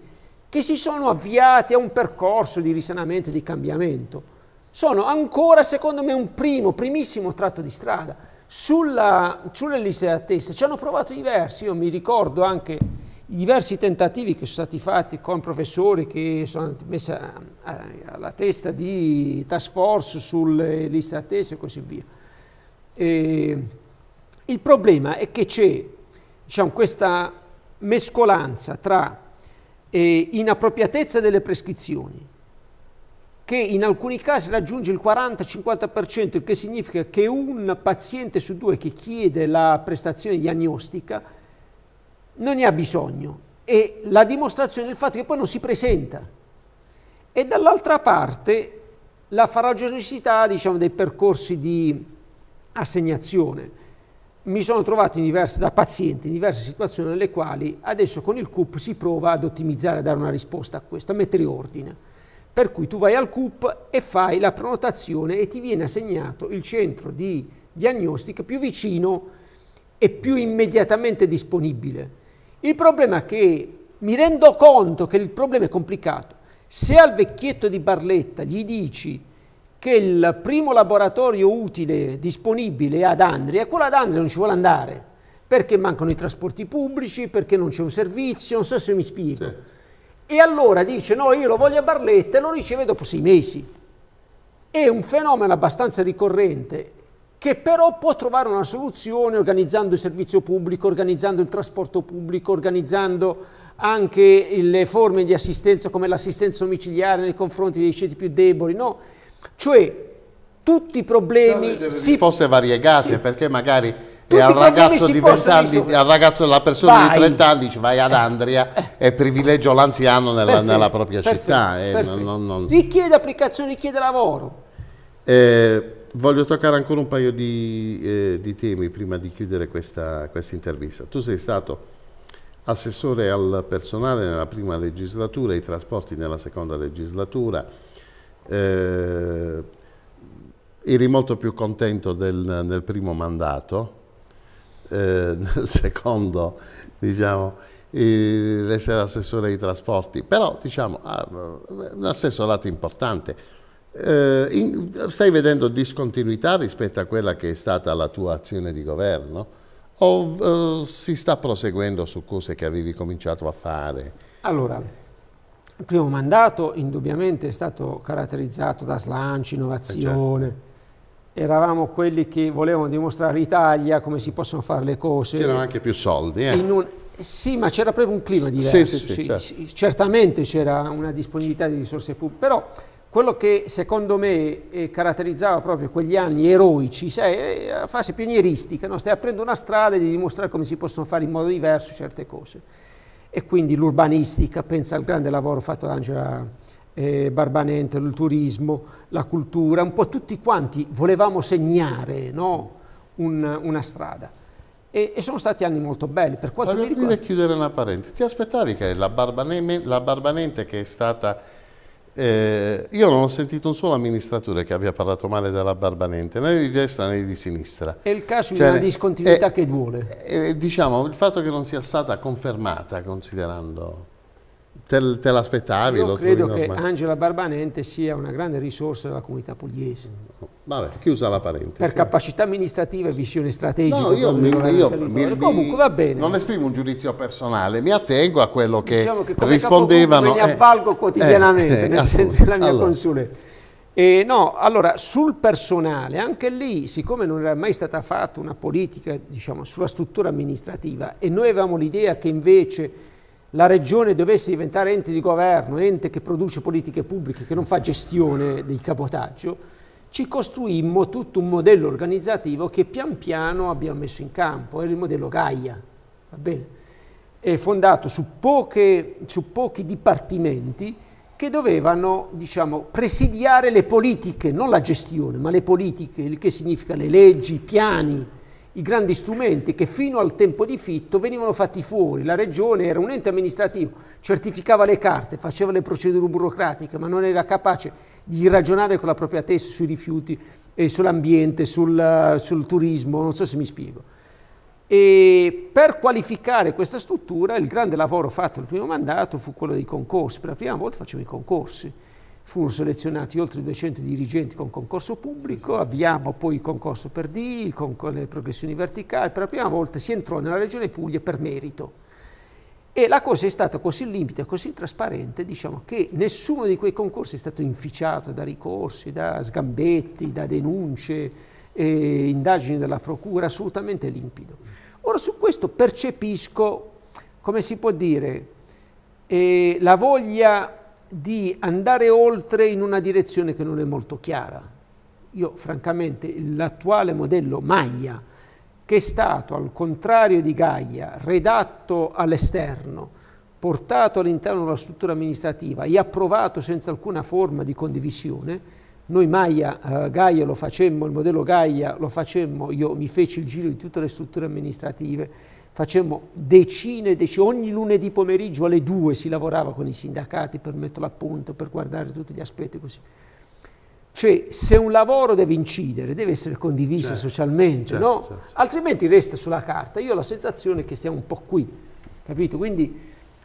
Speaker 2: che si sono avviati a un percorso di risanamento e di cambiamento. Sono ancora, secondo me, un primo, primissimo tratto di strada. Sulla, liste d'attesa ci hanno provato diversi, io mi ricordo anche i diversi tentativi che sono stati fatti con professori che sono messi alla testa di task force sulle liste d'attesa e così via eh, il problema è che c'è diciamo, questa mescolanza tra eh, inappropriatezza delle prescrizioni, che in alcuni casi raggiunge il 40-50%, il che significa che un paziente su due che chiede la prestazione diagnostica non ne ha bisogno. E la dimostrazione del fatto che poi non si presenta. E dall'altra parte la farragiosità diciamo, dei percorsi di assegnazione. Mi sono trovato diverse, da paziente in diverse situazioni nelle quali adesso con il CUP si prova ad ottimizzare, a dare una risposta a questo, a mettere ordine. Per cui tu vai al CUP e fai la prenotazione e ti viene assegnato il centro di diagnostica più vicino e più immediatamente disponibile. Il problema è che mi rendo conto che il problema è complicato. Se al vecchietto di Barletta gli dici che il primo laboratorio utile disponibile ad Andria, quello ad Andria non ci vuole andare, perché mancano i trasporti pubblici, perché non c'è un servizio, non so se mi spiego. Sì. E allora dice no, io lo voglio a Barletta e lo riceve dopo sei mesi. È un fenomeno abbastanza ricorrente che però può trovare una soluzione organizzando il servizio pubblico, organizzando il trasporto pubblico, organizzando anche le forme di assistenza come l'assistenza domiciliare nei confronti dei ceti più deboli, no? Cioè tutti i problemi... No,
Speaker 1: si... Risposte variegate sì. perché magari tutti al ragazzo di 20 anni, al ragazzo, alla persona vai. di 30 anni dice vai ad eh. Andria eh. e privilegio l'anziano nella, nella, propria perfetto, città. Eh, perfetto. Non, non...
Speaker 2: Richiede applicazione, richiede lavoro.
Speaker 1: Eh, voglio toccare ancora un paio di, eh, di temi prima di chiudere questa, questa intervista. Tu sei stato assessore al personale nella prima legislatura, ai trasporti nella seconda legislatura, eh, eri molto più contento del, nel primo mandato, eh, nel secondo, diciamo, eh, assessore dei trasporti, però diciamo, ha ah, un assessorato importante. Eh, in, stai vedendo discontinuità rispetto a quella che è stata la tua azione di governo? O eh, si sta proseguendo su cose che avevi cominciato a fare?
Speaker 2: Allora, il primo mandato indubbiamente è stato caratterizzato da slanci, eh, innovazione. Certo. Eravamo quelli che volevano dimostrare all'Italia come si possono fare le cose. C'erano anche più soldi. Eh. Un... Sì, ma c'era proprio un clima diverso. Sì, sì, sì, certo. Certamente c'era una disponibilità di risorse pubbliche, però quello che secondo me eh, caratterizzava proprio quegli anni eroici, sai, è la fase pionieristica, no? stai aprendo una strada di dimostrare come si possono fare in modo diverso certe cose e quindi l'urbanistica, pensa al grande lavoro fatto da Angela eh, Barbanente, il turismo, la cultura, un po' tutti quanti volevamo segnare no? Un, una strada. E, e, sono stati anni molto belli. Per quanto Fammi mi riguarda...
Speaker 1: chiudere una parentesi. Ti aspettavi che la, Barbane, la Barbanente che è stata eh, io non ho sentito un solo amministratore che abbia parlato male della Barbanente, né di destra né di sinistra. È il caso cioè, di una
Speaker 2: discontinuità eh, che duole.
Speaker 1: Eh, diciamo, il fatto che non sia stata confermata, considerando Te, te l'aspettavi? Io credo che ormai.
Speaker 2: Angela Barbanente sia una grande risorsa della comunità pugliese.
Speaker 1: Vabbè, chiusa la parentesi. Per
Speaker 2: capacità amministrativa e visione strategica. No, io, mi, io mi, Comunque va bene. Non
Speaker 1: esprimo un giudizio personale, mi attengo a quello che, diciamo che rispondevano. Diciamo me ne eh, avvalgo eh, quotidianamente, eh, eh, nel appunto, senso della mia allora.
Speaker 2: consulenza. E no, allora sul personale, anche lì, siccome non era mai stata fatta una politica diciamo, sulla struttura amministrativa e noi avevamo l'idea che invece la regione dovesse diventare ente di governo, ente che produce politiche pubbliche, che non fa gestione del cabotaggio, ci costruimmo tutto un modello organizzativo che pian piano abbiamo messo in campo, era il modello Gaia, va bene? È fondato su, poche, su pochi dipartimenti che dovevano diciamo, presidiare le politiche, non la gestione, ma le politiche, il che significa le leggi, i piani, i grandi strumenti che fino al tempo di Fitto venivano fatti fuori. La regione era un ente amministrativo, certificava le carte, faceva le procedure burocratiche, ma non era capace di ragionare con la propria testa sui rifiuti, eh, sull'ambiente, sul, sul, turismo, non so se mi spiego. E per qualificare questa struttura il grande lavoro fatto nel primo mandato fu quello dei concorsi, per la prima volta facevo i concorsi Furono selezionati oltre 200 dirigenti con concorso pubblico, avviamo poi il concorso per D, con le progressioni verticali, per la prima volta si entrò nella regione Puglia per merito. E la cosa è stata così limpida, così trasparente, diciamo, che nessuno di quei concorsi è stato inficiato da ricorsi, da sgambetti, da denunce, eh, indagini della procura, assolutamente limpido. Ora su questo percepisco, come si può dire, eh, la voglia di andare oltre in una direzione che non è molto chiara. Io francamente l'attuale modello Maia, che è stato al contrario di Gaia, redatto all'esterno, portato all'interno della struttura amministrativa e approvato senza alcuna forma di condivisione, noi Maia, eh, Gaia lo facemmo, il modello Gaia lo facemmo, io mi feci il giro di tutte le strutture amministrative facevamo decine e decine, ogni lunedì pomeriggio alle due si lavorava con i sindacati per metterlo a punto, per guardare tutti gli aspetti così. Cioè, se un lavoro deve incidere, deve essere condiviso certo, socialmente, certo, no? certo, certo. Altrimenti resta sulla carta. Io ho la sensazione che stiamo un po' qui, capito? Quindi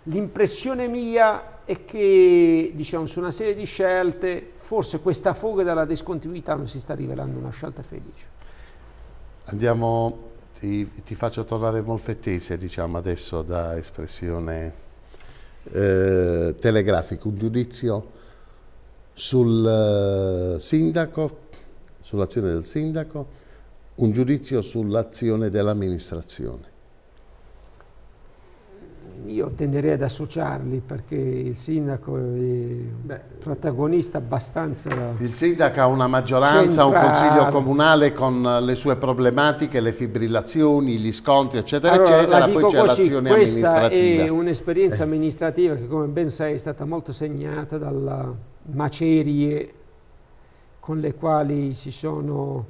Speaker 2: l'impressione mia è che, diciamo, su una serie di scelte, forse questa foga dalla discontinuità non si sta rivelando una scelta felice.
Speaker 1: Andiamo ti, ti, faccio tornare molfettese, diciamo adesso da espressione eh, telegrafica, un giudizio sul eh, sindaco, sull'azione del sindaco, un giudizio sull'azione dell'amministrazione.
Speaker 2: Io tenderei ad associarli perché il sindaco è Beh, protagonista abbastanza...
Speaker 1: Il sindaco ha una maggioranza, centrale. un consiglio comunale con le sue problematiche, le fibrillazioni, gli scontri
Speaker 2: eccetera allora, eccetera, poi c'è l'azione amministrativa. è un'esperienza amministrativa che come ben sai è stata molto segnata dalla macerie con le quali si sono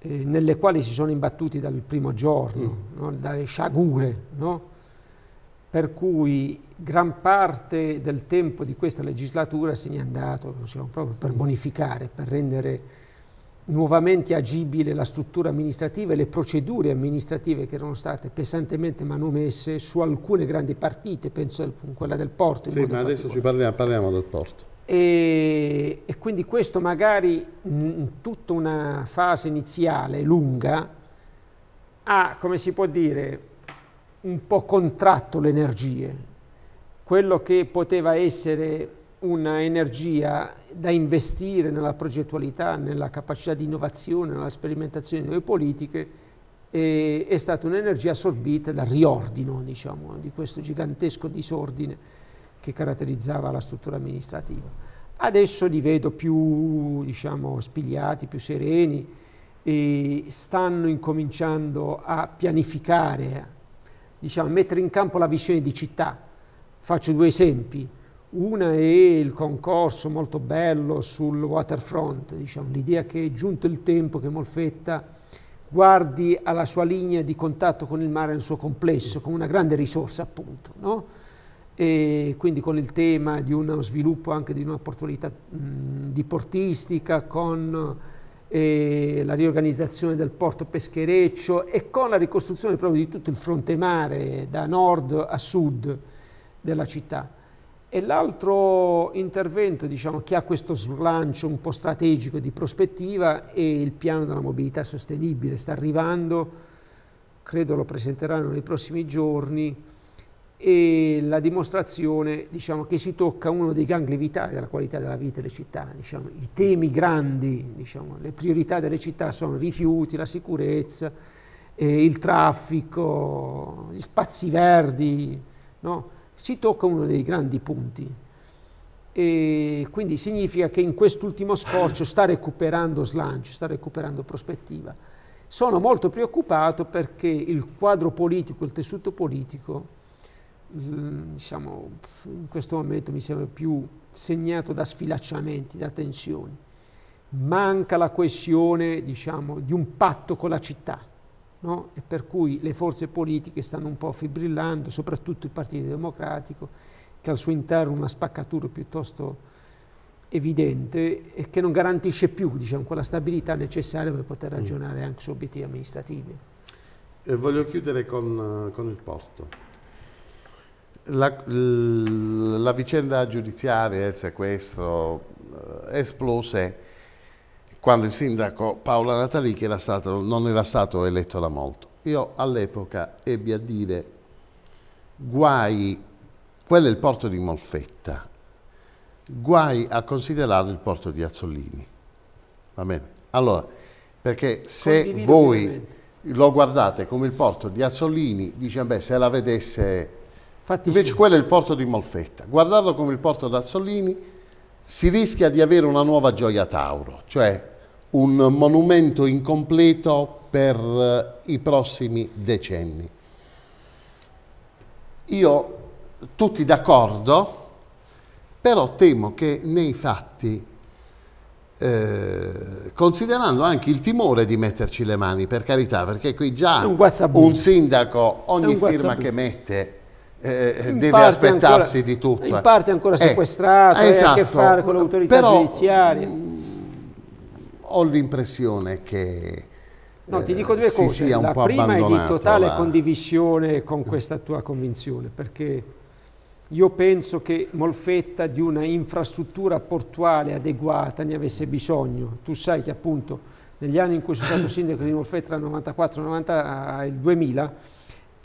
Speaker 2: eh, nelle quali si sono imbattuti dal primo giorno, mm. no? dalle sciagure. No? per cui gran parte del tempo di questa legislatura se n'è andato diciamo, proprio per bonificare, per rendere nuovamente agibile la struttura amministrativa e le procedure amministrative che erano state pesantemente manomesse su alcune grandi partite, penso a quella del porto. Sì, ma adesso ci
Speaker 1: parliamo, parliamo del porto.
Speaker 2: E, e quindi questo magari in tutta una fase iniziale lunga ha, come si può dire, un po' contratto le energie. Quello che poteva essere un'energia da investire nella progettualità, nella capacità di innovazione, nella sperimentazione di nuove politiche, è, è stata un'energia assorbita dal riordino diciamo, di questo gigantesco disordine che caratterizzava la struttura amministrativa. Adesso li vedo più diciamo, spigliati, più sereni, e stanno incominciando a pianificare, diciamo, mettere in campo la visione di città. Faccio due esempi. Una è il concorso molto bello sul waterfront, diciamo, l'idea che è giunto il tempo che Molfetta guardi alla sua linea di contatto con il mare nel suo complesso, come una grande risorsa appunto. No? E quindi con il tema di uno sviluppo anche di una portualità mh, diportistica, con e la riorganizzazione del porto peschereccio e con la ricostruzione proprio di tutto il fronte mare da nord a sud della città. E l'altro intervento diciamo, che ha questo slancio un po' strategico di prospettiva è il piano della mobilità sostenibile, sta arrivando, credo lo presenteranno nei prossimi giorni, e la dimostrazione diciamo, che si tocca uno dei gangli vitali della qualità della vita delle città. Diciamo, I temi grandi, diciamo, le priorità delle città sono i rifiuti, la sicurezza, eh, il traffico, gli spazi verdi, no? si tocca uno dei grandi punti. E quindi significa che in quest'ultimo scorcio sta recuperando slancio, sta recuperando prospettiva. Sono molto preoccupato perché il quadro politico, il tessuto politico Mm, diciamo, in questo momento mi sembra più segnato da sfilacciamenti, da tensioni. Manca la questione diciamo, di un patto con la città, no? e per cui le forze politiche stanno un po' fibrillando, soprattutto il Partito Democratico, che al suo interno una spaccatura piuttosto evidente e che non garantisce più diciamo, quella stabilità necessaria per poter mm. ragionare anche su obiettivi amministrativi.
Speaker 1: Eh, voglio chiudere con, eh, con il porto la, la, vicenda giudiziaria, il sequestro, eh, esplose quando il sindaco Paola Natali, che era stato, non era stato eletto da molto. Io all'epoca ebbi a dire, guai, quello è il porto di Molfetta, guai a considerarlo il porto di Azzolini. Va bene? Allora, perché se voi lo guardate come il porto di Azzolini, dice, beh, se la vedesse Infatti Invece sì. quello è il porto di Molfetta. Guardarlo come il porto d'Azzolini si rischia di avere una nuova gioia Tauro, cioè un monumento incompleto per eh, i prossimi decenni. Io tutti d'accordo, però temo che nei fatti, eh, considerando anche il timore di metterci le mani, per carità, perché qui già un, un sindaco ogni un firma che mette eh, eh deve aspettarsi ancora, di tutto. In parte ancora eh. Eh, sequestrato, eh, esatto, a che esatto. fare con l'autorità però,
Speaker 2: giudiziaria. Mm,
Speaker 1: ho l'impressione che No, ti dico due cose. La prima è di totale la...
Speaker 2: condivisione con questa tua convinzione, perché io penso che Molfetta di una infrastruttura portuale adeguata ne avesse bisogno. Tu sai che appunto negli anni in cui sono stato sindaco di Molfetta tra il 94 e il 2000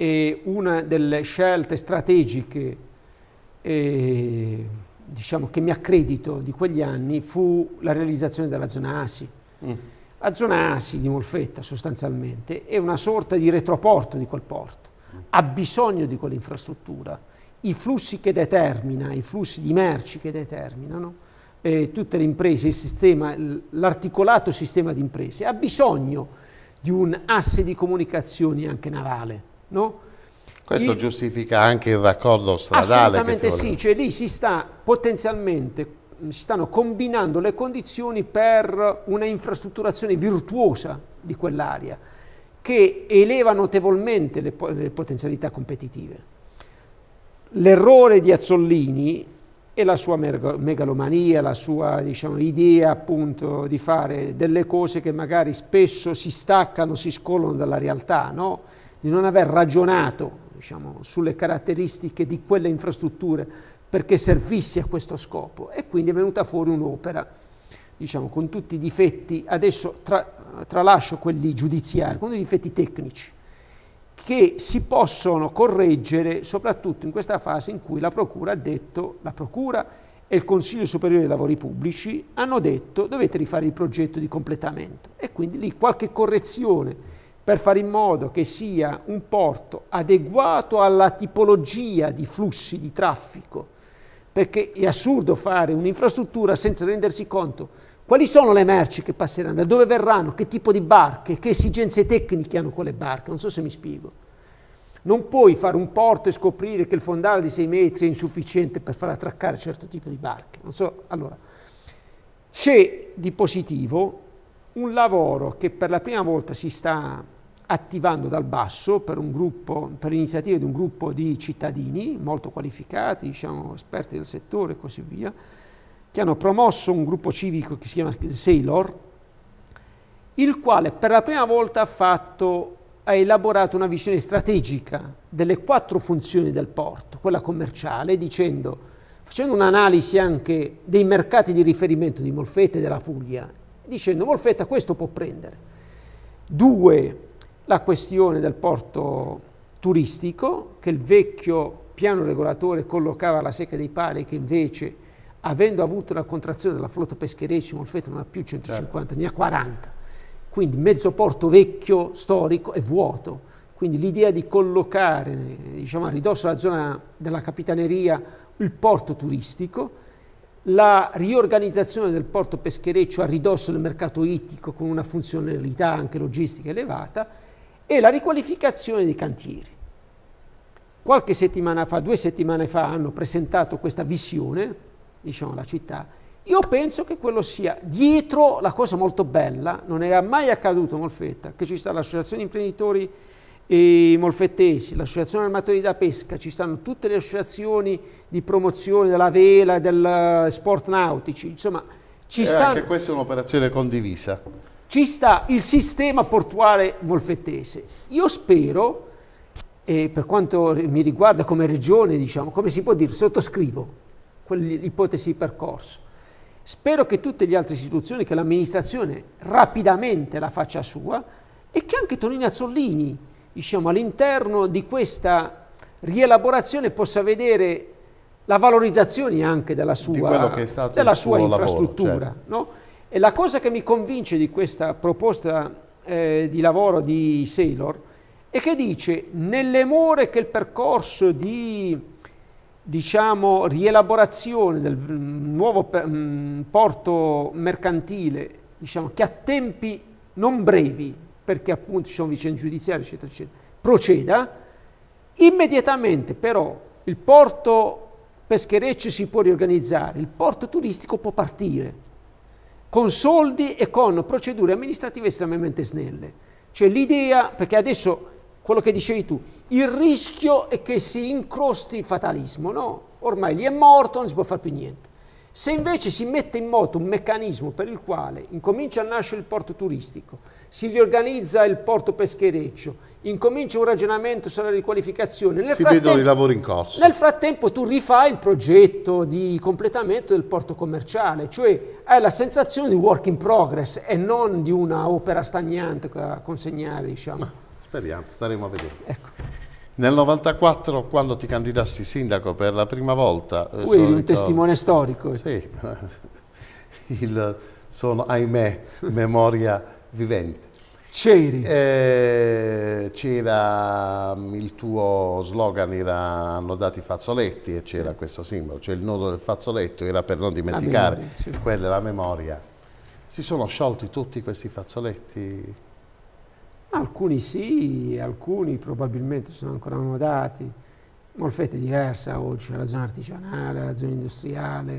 Speaker 2: e una delle scelte strategiche eh, diciamo, che mi accredito di quegli anni fu la realizzazione della zona ASI. Mm. La zona ASI di Molfetta sostanzialmente è una sorta di retroporto di quel porto, mm. ha bisogno di quell'infrastruttura. I flussi che determina, i flussi di merci che determinano, eh, tutte le imprese, sistema, l'articolato sistema di imprese ha bisogno di un asse di comunicazioni anche navale No? Questo il,
Speaker 1: giustifica anche il raccordo stradale. Assolutamente sì,
Speaker 2: cioè lì si sta potenzialmente si stanno combinando le condizioni per una infrastrutturazione virtuosa di quell'area che eleva notevolmente le, le potenzialità competitive. L'errore di Azzollini e la sua megalomania, la sua diciamo, idea appunto di fare delle cose che magari spesso si staccano, si scolano dalla realtà, no? di non aver ragionato diciamo, sulle caratteristiche di quelle infrastrutture perché servisse a questo scopo e quindi è venuta fuori un'opera diciamo, con tutti i difetti, adesso tra, tralascio quelli giudiziari, con tutti i difetti tecnici, che si possono correggere soprattutto in questa fase in cui la Procura ha detto, la Procura e il Consiglio Superiore dei Lavori Pubblici hanno detto dovete rifare il progetto di completamento e quindi lì qualche correzione per fare in modo che sia un porto adeguato alla tipologia di flussi di traffico, perché è assurdo fare un'infrastruttura senza rendersi conto quali sono le merci che passeranno, da dove verranno, che tipo di barche, che esigenze tecniche hanno quelle barche, non so se mi spiego. Non puoi fare un porto e scoprire che il fondale di 6 metri è insufficiente per far attraccare certo tipo di barche. Non So. Allora, c'è di positivo un lavoro che per la prima volta si sta attivando dal basso per, un gruppo, per iniziative di un gruppo di cittadini molto qualificati, diciamo, esperti del settore e così via, che hanno promosso un gruppo civico che si chiama Sailor, il quale per la prima volta ha, fatto, ha elaborato una visione strategica delle quattro funzioni del porto, quella commerciale, dicendo, facendo un'analisi anche dei mercati di riferimento di Molfetta e della Puglia, dicendo Molfetta questo può prendere. Due, la questione del porto turistico, che il vecchio piano regolatore collocava alla secca dei pali, che invece, avendo avuto la contrazione della flotta peschereccia, Molfetta non ha più 150, certo. ne ha 40. Quindi mezzo porto vecchio, storico, è vuoto. Quindi l'idea di collocare, diciamo, a ridosso della zona della capitaneria, il porto turistico, la riorganizzazione del porto peschereccio a ridosso del mercato ittico con una funzionalità anche logistica elevata e la riqualificazione dei cantieri. Qualche settimana fa, due settimane fa, hanno presentato questa visione, diciamo, alla città. Io penso che quello sia dietro la cosa molto bella, non era mai accaduto Molfetta, che ci sta l'associazione imprenditori e molfettesi, l'associazione armatori da pesca, ci stanno tutte le associazioni di promozione della vela, e del sport nautici, insomma ci stanno... Anche questa è un'operazione condivisa ci sta il sistema portuale molfettese. Io spero, e per quanto mi riguarda come regione, diciamo, come si può dire, sottoscrivo quell'ipotesi di percorso. Spero che tutte le altre istituzioni, che l'amministrazione rapidamente la faccia sua e che anche Tonino Azzolini, diciamo, all'interno di questa rielaborazione possa vedere la valorizzazione anche della sua, della sua infrastruttura. Lavoro, certo. no? E la cosa che mi convince di questa proposta eh, di lavoro di Saylor è che dice nelle more che il percorso di diciamo, rielaborazione del mm, nuovo mh, mm, porto mercantile, diciamo, che a tempi non brevi, perché appunto ci sono vicende giudiziarie, eccetera, eccetera, proceda, immediatamente però il porto peschereccio si può riorganizzare, il porto turistico può partire con soldi e con procedure amministrative estremamente snelle. Cioè l'idea, perché adesso quello che dicevi tu, il rischio è che si incrosti il fatalismo, no? Ormai lì è morto, non si può fare più niente. Se invece si mette in moto un meccanismo per il quale incomincia a nascere il porto turistico, si riorganizza il porto peschereccio, incomincia un ragionamento sulla riqualificazione. Nel si vedono i lavori in corso. Nel frattempo tu rifai il progetto di completamento del porto commerciale, cioè hai la sensazione di work in progress e non di una opera stagnante da consegnare, diciamo. Ma
Speaker 1: speriamo, staremo a vedere. Ecco. Nel 94, quando ti candidasti sindaco per la prima volta... Eh, tu solito... eri un testimone storico. Sì, il, sono, ahimè, memoria vivente. C'eri. Eh, c'era mm, il tuo slogan, erano dati fazzoletti e c'era sì. questo simbolo, cioè il nodo del fazzoletto era per non dimenticare, memoria, sì. quella è la memoria. Si sono sciolti tutti questi fazzoletti?
Speaker 2: Alcuni sì, alcuni probabilmente sono ancora annodati. Molfetta è diversa oggi, c'è la zona artigianale, la zona industriale,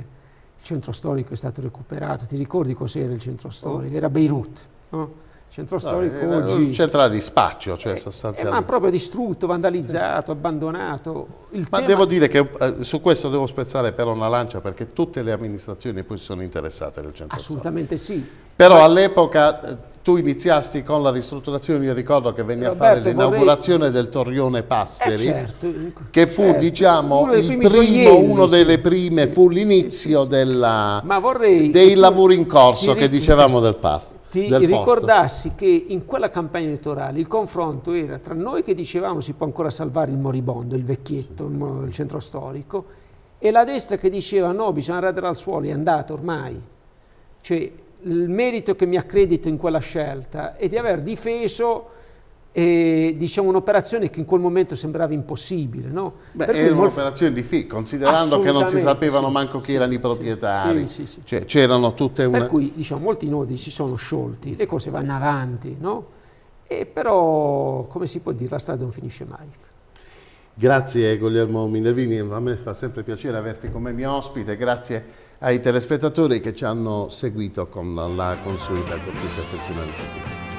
Speaker 2: il centro storico è stato recuperato. Ti ricordi cos'era il centro storico? Oh. Era Beirut No? Centro storico no, eh, eh, oggi...
Speaker 1: C'entra di spaccio, cioè eh, sostanzialmente. Eh, ma
Speaker 2: proprio distrutto, vandalizzato, abbandonato. Il ma tema... devo
Speaker 1: dire che eh, su questo devo spezzare però una lancia perché tutte le amministrazioni poi si sono interessate del centro
Speaker 2: Assolutamente storico. sì. Però ma...
Speaker 1: all'epoca eh, tu iniziasti con la ristrutturazione, io ricordo che venne Roberto, a fare l'inaugurazione vorrei... del Torrione Passeri, eh certo, che fu certo. diciamo uno il primo, gioielli, uno delle prime, sì. fu l'inizio sì, sì,
Speaker 2: dei lavori in corso ti... che dicevamo del parco ti ricordassi posto. che in quella campagna elettorale il confronto era tra noi che dicevamo si può ancora salvare il moribondo, il vecchietto, sì. il centro storico, e la destra che diceva no, bisogna radere al suolo, è andato ormai. Cioè, il merito che mi accredito in quella scelta è di aver difeso e diciamo un'operazione che in quel momento sembrava impossibile. No? Beh, era
Speaker 1: un'operazione difficile, considerando che non si sapevano sì, manco chi sì, erano i proprietari, sì, cioè, c'erano tutte una... Per
Speaker 2: cui diciamo, molti nodi si sono sciolti, le cose vanno avanti, no? e però come si può dire, la strada non finisce mai.
Speaker 1: Grazie Guglielmo Minervini, a me fa sempre piacere averti come mio ospite, grazie ai telespettatori che ci hanno seguito con la consueta cortesia attenzione